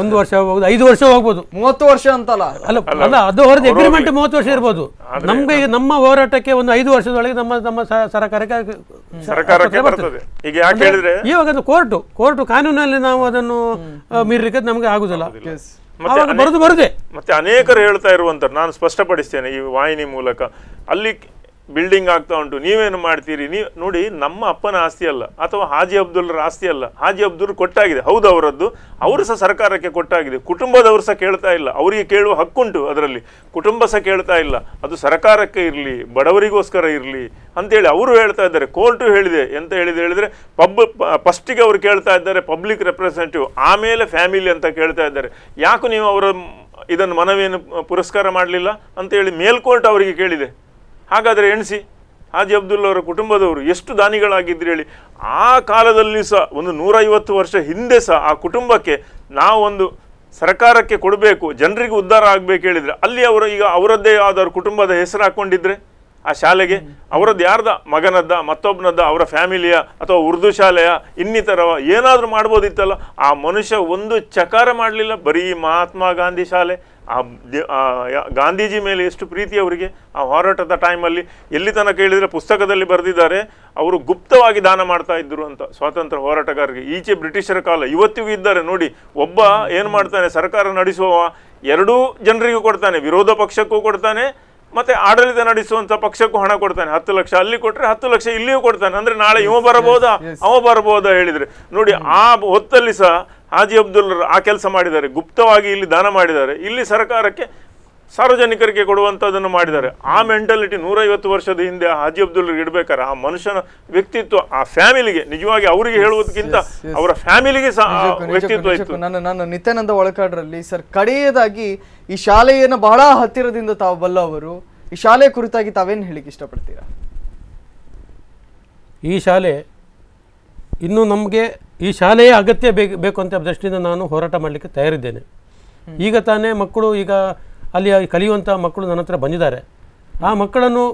ಒಂದು ವರ್ಷ ಹೋಗ್ಬೋದು ಐದು ವರ್ಷ ಹೋಗ್ಬೋದು ಮೂವತ್ತು ವರ್ಷ ಅಂತಲ್ಲ ಅಲ್ಲ ಅಲ್ಲ ಅದು ಹೊರತು ಎಗ್ರಿಮೆಂಟ್ ಮೂವತ್ತು ವರ್ಷ ಇರ್ಬೋದು ನಮ್ಗೆ ನಮ್ಮ ಹೋರಾಟಕ್ಕೆ ಒಂದು ಐದು ವರ್ಷದೊಳಗೆ ನಮ್ಮ ನಮ್ಮ ಸರ್ಕಾರಕ್ಕೆ ಸರ್ಕಾರಕ್ಕೆ ಬರ್ತದೆ ಇವಾಗ ಅದು ಕೋರ್ಟು ಕೋರ್ಟು ಕಾನೂನಲ್ಲಿ ನಾವು ಅದನ್ನು ಮೀರ್ಲಿಕ್ಕೆ ನಮ್ಗೆ ಆಗುದಿಲ್ಲ ಬರದೆ ಮತ್ತೆ ಅನೇಕರು ಹೇಳ್ತಾ ಇರುವಂತ ನಾನು ಸ್ಪಷ್ಟಪಡಿಸ್ತೇನೆ ಈ ವಾಹಿನಿ ಮೂಲಕ ಅಲ್ಲಿ ಬಿಲ್ಡಿಂಗ್ ಆಗ್ತಾ ಉಂಟು ನೀವೇನು ಮಾಡ್ತೀರಿ ನೀವು ನೋಡಿ ನಮ್ಮ ಅಪ್ಪನ ಆಸ್ತಿ ಅಲ್ಲ ಅಥವಾ ಹಾಜಿ ಅಬ್ದುಲ್ರ ಆಸ್ತಿ ಅಲ್ಲ ಹಾಜಿ ಅಬ್ದುಲ್ ಕೊಟ್ಟಾಗಿದೆ ಹೌದು ಅವರದ್ದು ಅವರು ಸಹ ಸರ್ಕಾರಕ್ಕೆ ಕೊಟ್ಟಾಗಿದೆ ಕುಟುಂಬದವರು ಸಹ ಕೇಳ್ತಾ ಇಲ್ಲ ಅವರಿಗೆ ಕೇಳುವ ಹಕ್ಕುಂಟು ಅದರಲ್ಲಿ ಕುಟುಂಬ ಸಹ ಕೇಳ್ತಾ ಇಲ್ಲ ಅದು ಸರ್ಕಾರಕ್ಕೆ ಇರಲಿ ಬಡವರಿಗೋಸ್ಕರ ಇರಲಿ ಅಂತೇಳಿ ಅವರು ಹೇಳ್ತಾ ಇದ್ದಾರೆ ಕೋರ್ಟು ಹೇಳಿದೆ ಎಂತ ಹೇಳಿದೆ ಹೇಳಿದರೆ ಪಬ್ ಫಸ್ಟಿಗೆ ಅವರು ಕೇಳ್ತಾ ಇದ್ದಾರೆ ಪಬ್ಲಿಕ್ ರೆಪ್ರೆಸೆಂಟೇಟಿವ್ ಆಮೇಲೆ ಫ್ಯಾಮಿಲಿ ಅಂತ ಕೇಳ್ತಾ ಇದ್ದಾರೆ ಯಾಕೆ ನೀವು ಅವರ ಇದನ್ನು ಮನವಿಯನ್ನು ಪುರಸ್ಕಾರ ಮಾಡಲಿಲ್ಲ ಅಂತೇಳಿ ಮೇಲ್ಕೋರ್ಟ್ ಅವರಿಗೆ ಕೇಳಿದೆ ಹಾಗಾದರೆ ಎಣಿಸಿ ಹಾಜಿ ಅವರ ಕುಟುಂಬದವರು ಎಷ್ಟು ದಾನಿಗಳಾಗಿದ್ದರು ಹೇಳಿ ಆ ಕಾಲದಲ್ಲಿ ಸಹ ಒಂದು ನೂರೈವತ್ತು ವರ್ಷ ಹಿಂದೆ ಸಹ ಆ ಕುಟುಂಬಕ್ಕೆ ನಾವೊಂದು ಸರ್ಕಾರಕ್ಕೆ ಕೊಡಬೇಕು ಜನರಿಗೆ ಉದ್ಧಾರ ಆಗಬೇಕು ಹೇಳಿದರೆ ಅಲ್ಲಿ ಅವರು ಈಗ ಅವರದ್ದೇ ಆದ ಕುಟುಂಬದ ಹೆಸರು ಹಾಕ್ಕೊಂಡಿದ್ರೆ ಆ ಶಾಲೆಗೆ ಅವರದ್ದು ಯಾರ್ದ ಮಗನದ್ದ ಮತ್ತೊಬ್ಬನದ್ದ ಅವರ ಫ್ಯಾಮಿಲಿಯ ಅಥವಾ ಉರ್ದು ಶಾಲೆಯ ಇನ್ನಿತರ ಏನಾದರೂ ಮಾಡ್ಬೋದಿತ್ತಲ್ಲ ಆ ಮನುಷ್ಯ ಒಂದು ಚಕಾರ ಮಾಡಲಿಲ್ಲ ಬರೀ ಮಹಾತ್ಮ ಗಾಂಧಿ ಶಾಲೆ ಆ ಗಾಂಧೀಜಿ ಮೇಲೆ ಎಷ್ಟು ಪ್ರೀತಿ ಅವರಿಗೆ ಆ ಹೋರಾಟದ ಟೈಮಲ್ಲಿ ಎಲ್ಲಿ ತನಕ ಹೇಳಿದರೆ ಪುಸ್ತಕದಲ್ಲಿ ಬರೆದಿದ್ದಾರೆ ಅವರು ಗುಪ್ತವಾಗಿ ದಾನ ಮಾಡ್ತಾ ಇದ್ದರು ಅಂತ ಸ್ವಾತಂತ್ರ್ಯ ಹೋರಾಟಗಾರರಿಗೆ ಈಚೆ ಬ್ರಿಟಿಷರ ಕಾಲ ಇವತ್ತಿಗೂ ಇದ್ದಾರೆ ನೋಡಿ ಒಬ್ಬ ಏನು ಮಾಡ್ತಾನೆ ಸರ್ಕಾರ ನಡೆಸುವ ಎರಡೂ ಜನರಿಗೂ ಕೊಡ್ತಾನೆ ವಿರೋಧ ಪಕ್ಷಕ್ಕೂ ಕೊಡ್ತಾನೆ ಮತ್ತು ಆಡಳಿತ ನಡೆಸುವಂಥ ಪಕ್ಷಕ್ಕೂ ಹಣ ಕೊಡ್ತಾನೆ ಹತ್ತು ಲಕ್ಷ ಅಲ್ಲಿ ಕೊಟ್ಟರೆ ಹತ್ತು ಲಕ್ಷ ಇಲ್ಲಿಯೂ ಕೊಡ್ತಾನೆ ಅಂದರೆ ನಾಳೆ ಇವ ಬರಬಹುದಾ ಅವ ಬರಬಹುದಾ ಹೇಳಿದರೆ ನೋಡಿ ಆ ಹೊತ್ತಲ್ಲಿ ಸಹ ಹಾಜಿ ಅಬ್ದುಲ್ ಆ ಕೆಲಸ ಮಾಡಿದ್ದಾರೆ ಗುಪ್ತವಾಗಿ ಇಲ್ಲಿ ದಾನ ಮಾಡಿದ್ದಾರೆ ಇಲ್ಲಿ ಸರ್ಕಾರಕ್ಕೆ ಸಾರ್ವಜನಿಕರಿಗೆ ಕೊಡುವಂಥದ್ದನ್ನು ಮಾಡಿದ್ದಾರೆ ಆ ಮೆಂಟಾಲಿಟಿ ನೂರೈವತ್ತು ವರ್ಷದ ಹಿಂದೆ ಹಾಜಿ ಅಬ್ದುಲ್ ಇಡಬೇಕಾದ್ರೆ ಆ ಮನುಷ್ಯನ ವ್ಯಕ್ತಿತ್ವ ಆ ಫ್ಯಾಮಿಲಿಗೆ ನಿಜವಾಗಿ ಅವರಿಗೆ ಹೇಳುವುದಕ್ಕಿಂತ ಅವರ ಫ್ಯಾಮಿಲಿಗೆ ವ್ಯಕ್ತಿತ್ವ ಇತ್ತು ನನ್ನ ನನ್ನ ನಿತ್ಯಾನಂದ ಒಳಕಾಡ್ರಲ್ಲಿ ಸರ್ ಕಡೆಯದಾಗಿ ಈ ಶಾಲೆಯನ್ನು ಬಹಳ ಹತ್ತಿರದಿಂದ ತಾವು ಬಲ್ಲವರು ಈ ಶಾಲೆ ಕುರಿತಾಗಿ ತಾವೇನು ಹೇಳಿಕ್ಕೆ ಇಷ್ಟಪಡ್ತೀರಾ ಈ ಶಾಲೆ ಇನ್ನು ನಮಗೆ ಈ ಶಾಲೆಯ ಅಗತ್ಯ ಬೇಕು ಬೇಕು ಅಂತ ದೃಷ್ಟಿಯಿಂದ ನಾನು ಹೋರಾಟ ಮಾಡಲಿಕ್ಕೆ ತಯಾರಿದ್ದೇನೆ ಈಗ ತಾನೇ ಮಕ್ಕಳು ಈಗ ಅಲ್ಲಿ ಕಲಿಯುವಂಥ ಮಕ್ಕಳು ನನ್ನ ಹತ್ರ ಬಂದಿದ್ದಾರೆ ಆ ಮಕ್ಕಳನ್ನು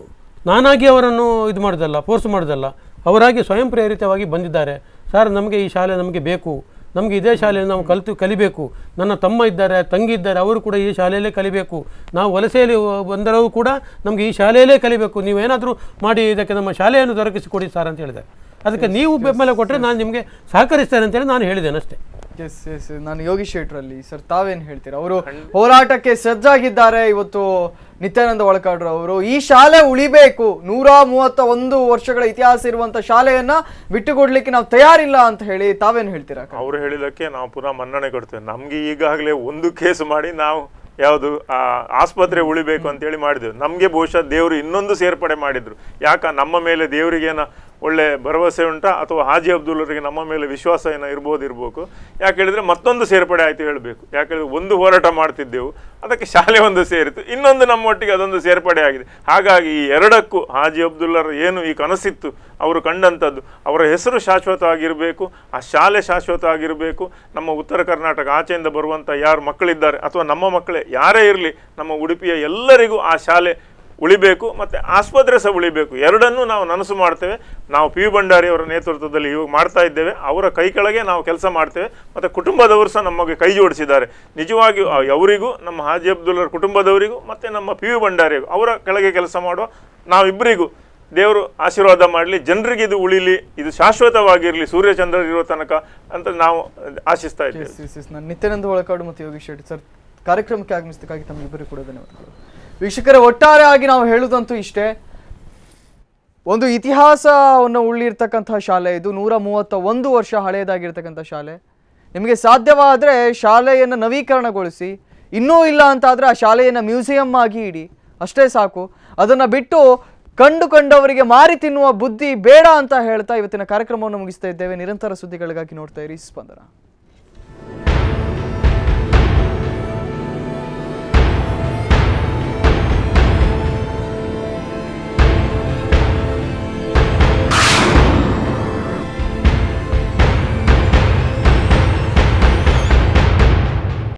ನಾನಾಗಿ ಅವರನ್ನು ಇದು ಮಾಡೋದಲ್ಲ ಫೋರ್ಸ್ ಮಾಡೋದಲ್ಲ ಅವರಾಗಿ ಸ್ವಯಂ ಪ್ರೇರಿತವಾಗಿ ಬಂದಿದ್ದಾರೆ ಸರ್ ನಮಗೆ ಈ ಶಾಲೆ ನಮಗೆ ಬೇಕು ನಮಗೆ ಇದೇ ಶಾಲೆಯಲ್ಲಿ ನಾವು ಕಲಿತು ಕಲಿಬೇಕು ನನ್ನ ತಮ್ಮ ಇದ್ದಾರೆ ತಂಗಿ ಇದ್ದಾರೆ ಅವರು ಕೂಡ ಈ ಶಾಲೆಯಲ್ಲೇ ಕಲಿಬೇಕು ನಾವು ವಲಸೆಯಲ್ಲಿ ಬಂದರೂ ಕೂಡ ನಮಗೆ ಈ ಶಾಲೆಯಲ್ಲೇ ಕಲಿಬೇಕು ನೀವೇನಾದರೂ ಮಾಡಿ ಇದಕ್ಕೆ ನಮ್ಮ ಶಾಲೆಯನ್ನು ದೊರಕಿಸಿಕೊಡಿ ಸರ್ ಅಂತ ಹೇಳಿದ್ದಾರೆ ಅದಕ್ಕೆ ನೀವು ಬೆಂಬಲ ಕೊಟ್ಟರೆ ನಾನು ನಿಮಗೆ ಸಹಕರಿಸ್ತೇನೆ ಅಂತೇಳಿ ನಾನು ಹೇಳಿದ್ದೇನೆ ಅಷ್ಟೇ ಎಸ್ ಎಸ್ ನಾನು ಯೋಗಿ ಶೆಟ್ರಲ್ಲಿ ಸರ್ ತಾವೇನು ಹೇಳ್ತೀರಾ ಅವರು ಹೋರಾಟಕ್ಕೆ ಸಜ್ಜಾಗಿದ್ದಾರೆ ಇವತ್ತು ನಿತ್ಯಾನಂದ ಒಳಕಾಡ್ರು ಅವರು ಈ ಶಾಲೆ ಉಳಿಬೇಕು ನೂರ ಮೂವತ್ತ ಒಂದು ವರ್ಷಗಳ ಇತಿಹಾಸ ಇರುವಂತ ಶಾಲೆಯನ್ನ ಬಿಟ್ಟುಕೊಡ್ಲಿಕ್ಕೆ ನಾವು ತಯಾರಿಲ್ಲ ಅಂತ ಹೇಳಿ ತಾವೇನು ಹೇಳ್ತೀರಾ ಅವ್ರು ಹೇಳಿದಕ್ಕೆ ನಾವು ಪುನಃ ಮನ್ನಣೆ ಕೊಡ್ತೇವೆ ನಮ್ಗೆ ಈಗಾಗಲೇ ಒಂದು ಕೇಸ್ ಮಾಡಿ ನಾವು ಯಾವುದು ಆಸ್ಪತ್ರೆ ಉಳಿಬೇಕು ಅಂತೇಳಿ ಮಾಡಿದೆವು ನಮಗೆ ಬಹುಶಃ ದೇವರು ಇನ್ನೊಂದು ಸೇರ್ಪಡೆ ಮಾಡಿದರು ಯಾಕ ನಮ್ಮ ಮೇಲೆ ದೇವರಿಗೇನ ಒಳ್ಳೆ ಭರವಸೆ ಉಂಟಾ ಅಥವಾ ಹಾಜಿ ಅಬ್ದುಲ್ಲರಿಗೆ ನಮ್ಮ ಮೇಲೆ ವಿಶ್ವಾಸ ಏನ ಇರ್ಬೋದು ಇರಬೇಕು ಯಾಕೆ ಹೇಳಿದರೆ ಮತ್ತೊಂದು ಸೇರ್ಪಡೆ ಆಯಿತು ಹೇಳಬೇಕು ಯಾಕೆ ಹೇಳಿದ್ರೆ ಒಂದು ಹೋರಾಟ ಮಾಡ್ತಿದ್ದೆವು ಅದಕ್ಕೆ ಶಾಲೆ ಒಂದು ಸೇರಿತು ಇನ್ನೊಂದು ನಮ್ಮೊಟ್ಟಿಗೆ ಅದೊಂದು ಸೇರ್ಪಡೆ ಆಗಿದೆ ಹಾಗಾಗಿ ಈ ಎರಡಕ್ಕೂ ಹಾಜಿ ಅಬ್ದುಲ್ಲರ ಏನು ಈ ಕನಸಿತ್ತು ಅವರು ಕಂಡಂಥದ್ದು ಅವರ ಹೆಸರು ಶಾಶ್ವತವಾಗಿರಬೇಕು ಆ ಶಾಲೆ ಶಾಶ್ವತವಾಗಿರಬೇಕು ನಮ್ಮ ಉತ್ತರ ಕರ್ನಾಟಕ ಆಚೆಯಿಂದ ಬರುವಂಥ ಯಾರು ಮಕ್ಕಳಿದ್ದಾರೆ ಅಥವಾ ನಮ್ಮ ಮಕ್ಕಳೇ ಯಾರೇ ಇರಲಿ ನಮ್ಮ ಉಡುಪಿಯ ಎಲ್ಲರಿಗೂ ಆ ಶಾಲೆ ಉಳಿಬೇಕು ಮತ್ತು ಆಸ್ಪತ್ರೆ ಸಹ ಉಳಿಬೇಕು ಎರಡನ್ನೂ ನಾವು ನನಸು ಮಾಡ್ತೇವೆ ನಾವು ಪಿ ಯು ಭಂಡಾರಿಯವರ ಅವರ ನೇತೃತ್ವದಲ್ಲಿ ಇವಾಗ ಮಾಡ್ತಾ ಇದ್ದೇವೆ ಅವರ ಕೈ ಕೆಳಗೆ ನಾವು ಕೆಲಸ ಮಾಡ್ತೇವೆ ಮತ್ತು ಕುಟುಂಬದವರು ಸಹ ನಮಗೆ ಕೈ ಜೋಡಿಸಿದ್ದಾರೆ ನಿಜವಾಗಿ ಅವರಿಗೂ ನಮ್ಮ ಹಾಜಿ ಅಬ್ದುಲ್ಲರ ಕುಟುಂಬದವರಿಗೂ ಮತ್ತು ನಮ್ಮ ಪಿ ಯು ಭಂಡಾರಿಗೂ ಅವರ ಕೆಳಗೆ ಕೆಲಸ ಮಾಡುವ ನಾವಿಬ್ಬರಿಗೂ ದೇವರು ಆಶೀರ್ವಾದ ಮಾಡಲಿ ಜನರಿಗೆ ಇದು ಉಳಿಲಿ ಇದು ಶಾಶ್ವತವಾಗಿರಲಿ ಸೂರ್ಯ ಇರೋ ತನಕ ಅಂತ ನಾವು ಆಶಿಸ್ತಾ ಇದ್ದೀವಿ ನಿತ್ಯಾನಂದ ಒಳಕಾಡು ಮತ್ತು ಯೋಗಿ ಶೆಟ್ಟಿ ಸರ್ ಕಾರ್ಯಕ್ರಮಕ್ಕೆ ಆಗಮಿಸಿದ್ದಕ್ಕಾಗಿ ತಮ್ಮಿಬ್ಬರಿಗೆ ಕೂಡ ಧನ್ಯವಾದಗಳು ವೀಕ್ಷಕರ ಒಟ್ಟಾರೆ ಆಗಿ ನಾವು ಹೇಳುವುದಂತೂ ಇಷ್ಟೇ ಒಂದು ಇತಿಹಾಸವನ್ನು ಉಳ್ಳಿರ್ತಕ್ಕಂಥ ಶಾಲೆ ಇದು ನೂರ ಮೂವತ್ತ ಒಂದು ವರ್ಷ ಹಳೆಯದಾಗಿರ್ತಕ್ಕಂಥ ಶಾಲೆ ನಿಮಗೆ ಸಾಧ್ಯವಾದರೆ ಶಾಲೆಯನ್ನು ನವೀಕರಣಗೊಳಿಸಿ ಇನ್ನೂ ಇಲ್ಲ ಅಂತಾದರೆ ಆ ಶಾಲೆಯನ್ನು ಮ್ಯೂಸಿಯಮ್ ಆಗಿ ಇಡಿ ಅಷ್ಟೇ ಸಾಕು ಅದನ್ನು ಬಿಟ್ಟು ಕಂಡು ಕಂಡವರಿಗೆ ಮಾರಿ ತಿನ್ನುವ ಬುದ್ಧಿ ಬೇಡ ಅಂತ ಹೇಳ್ತಾ ಇವತ್ತಿನ ಕಾರ್ಯಕ್ರಮವನ್ನು ಮುಗಿಸ್ತಾ ಇದ್ದೇವೆ ನಿರಂತರ ಸುದ್ದಿಗಳಿಗಾಗಿ ನೋಡ್ತಾ ಇರಿ ಸ್ಪಂದನ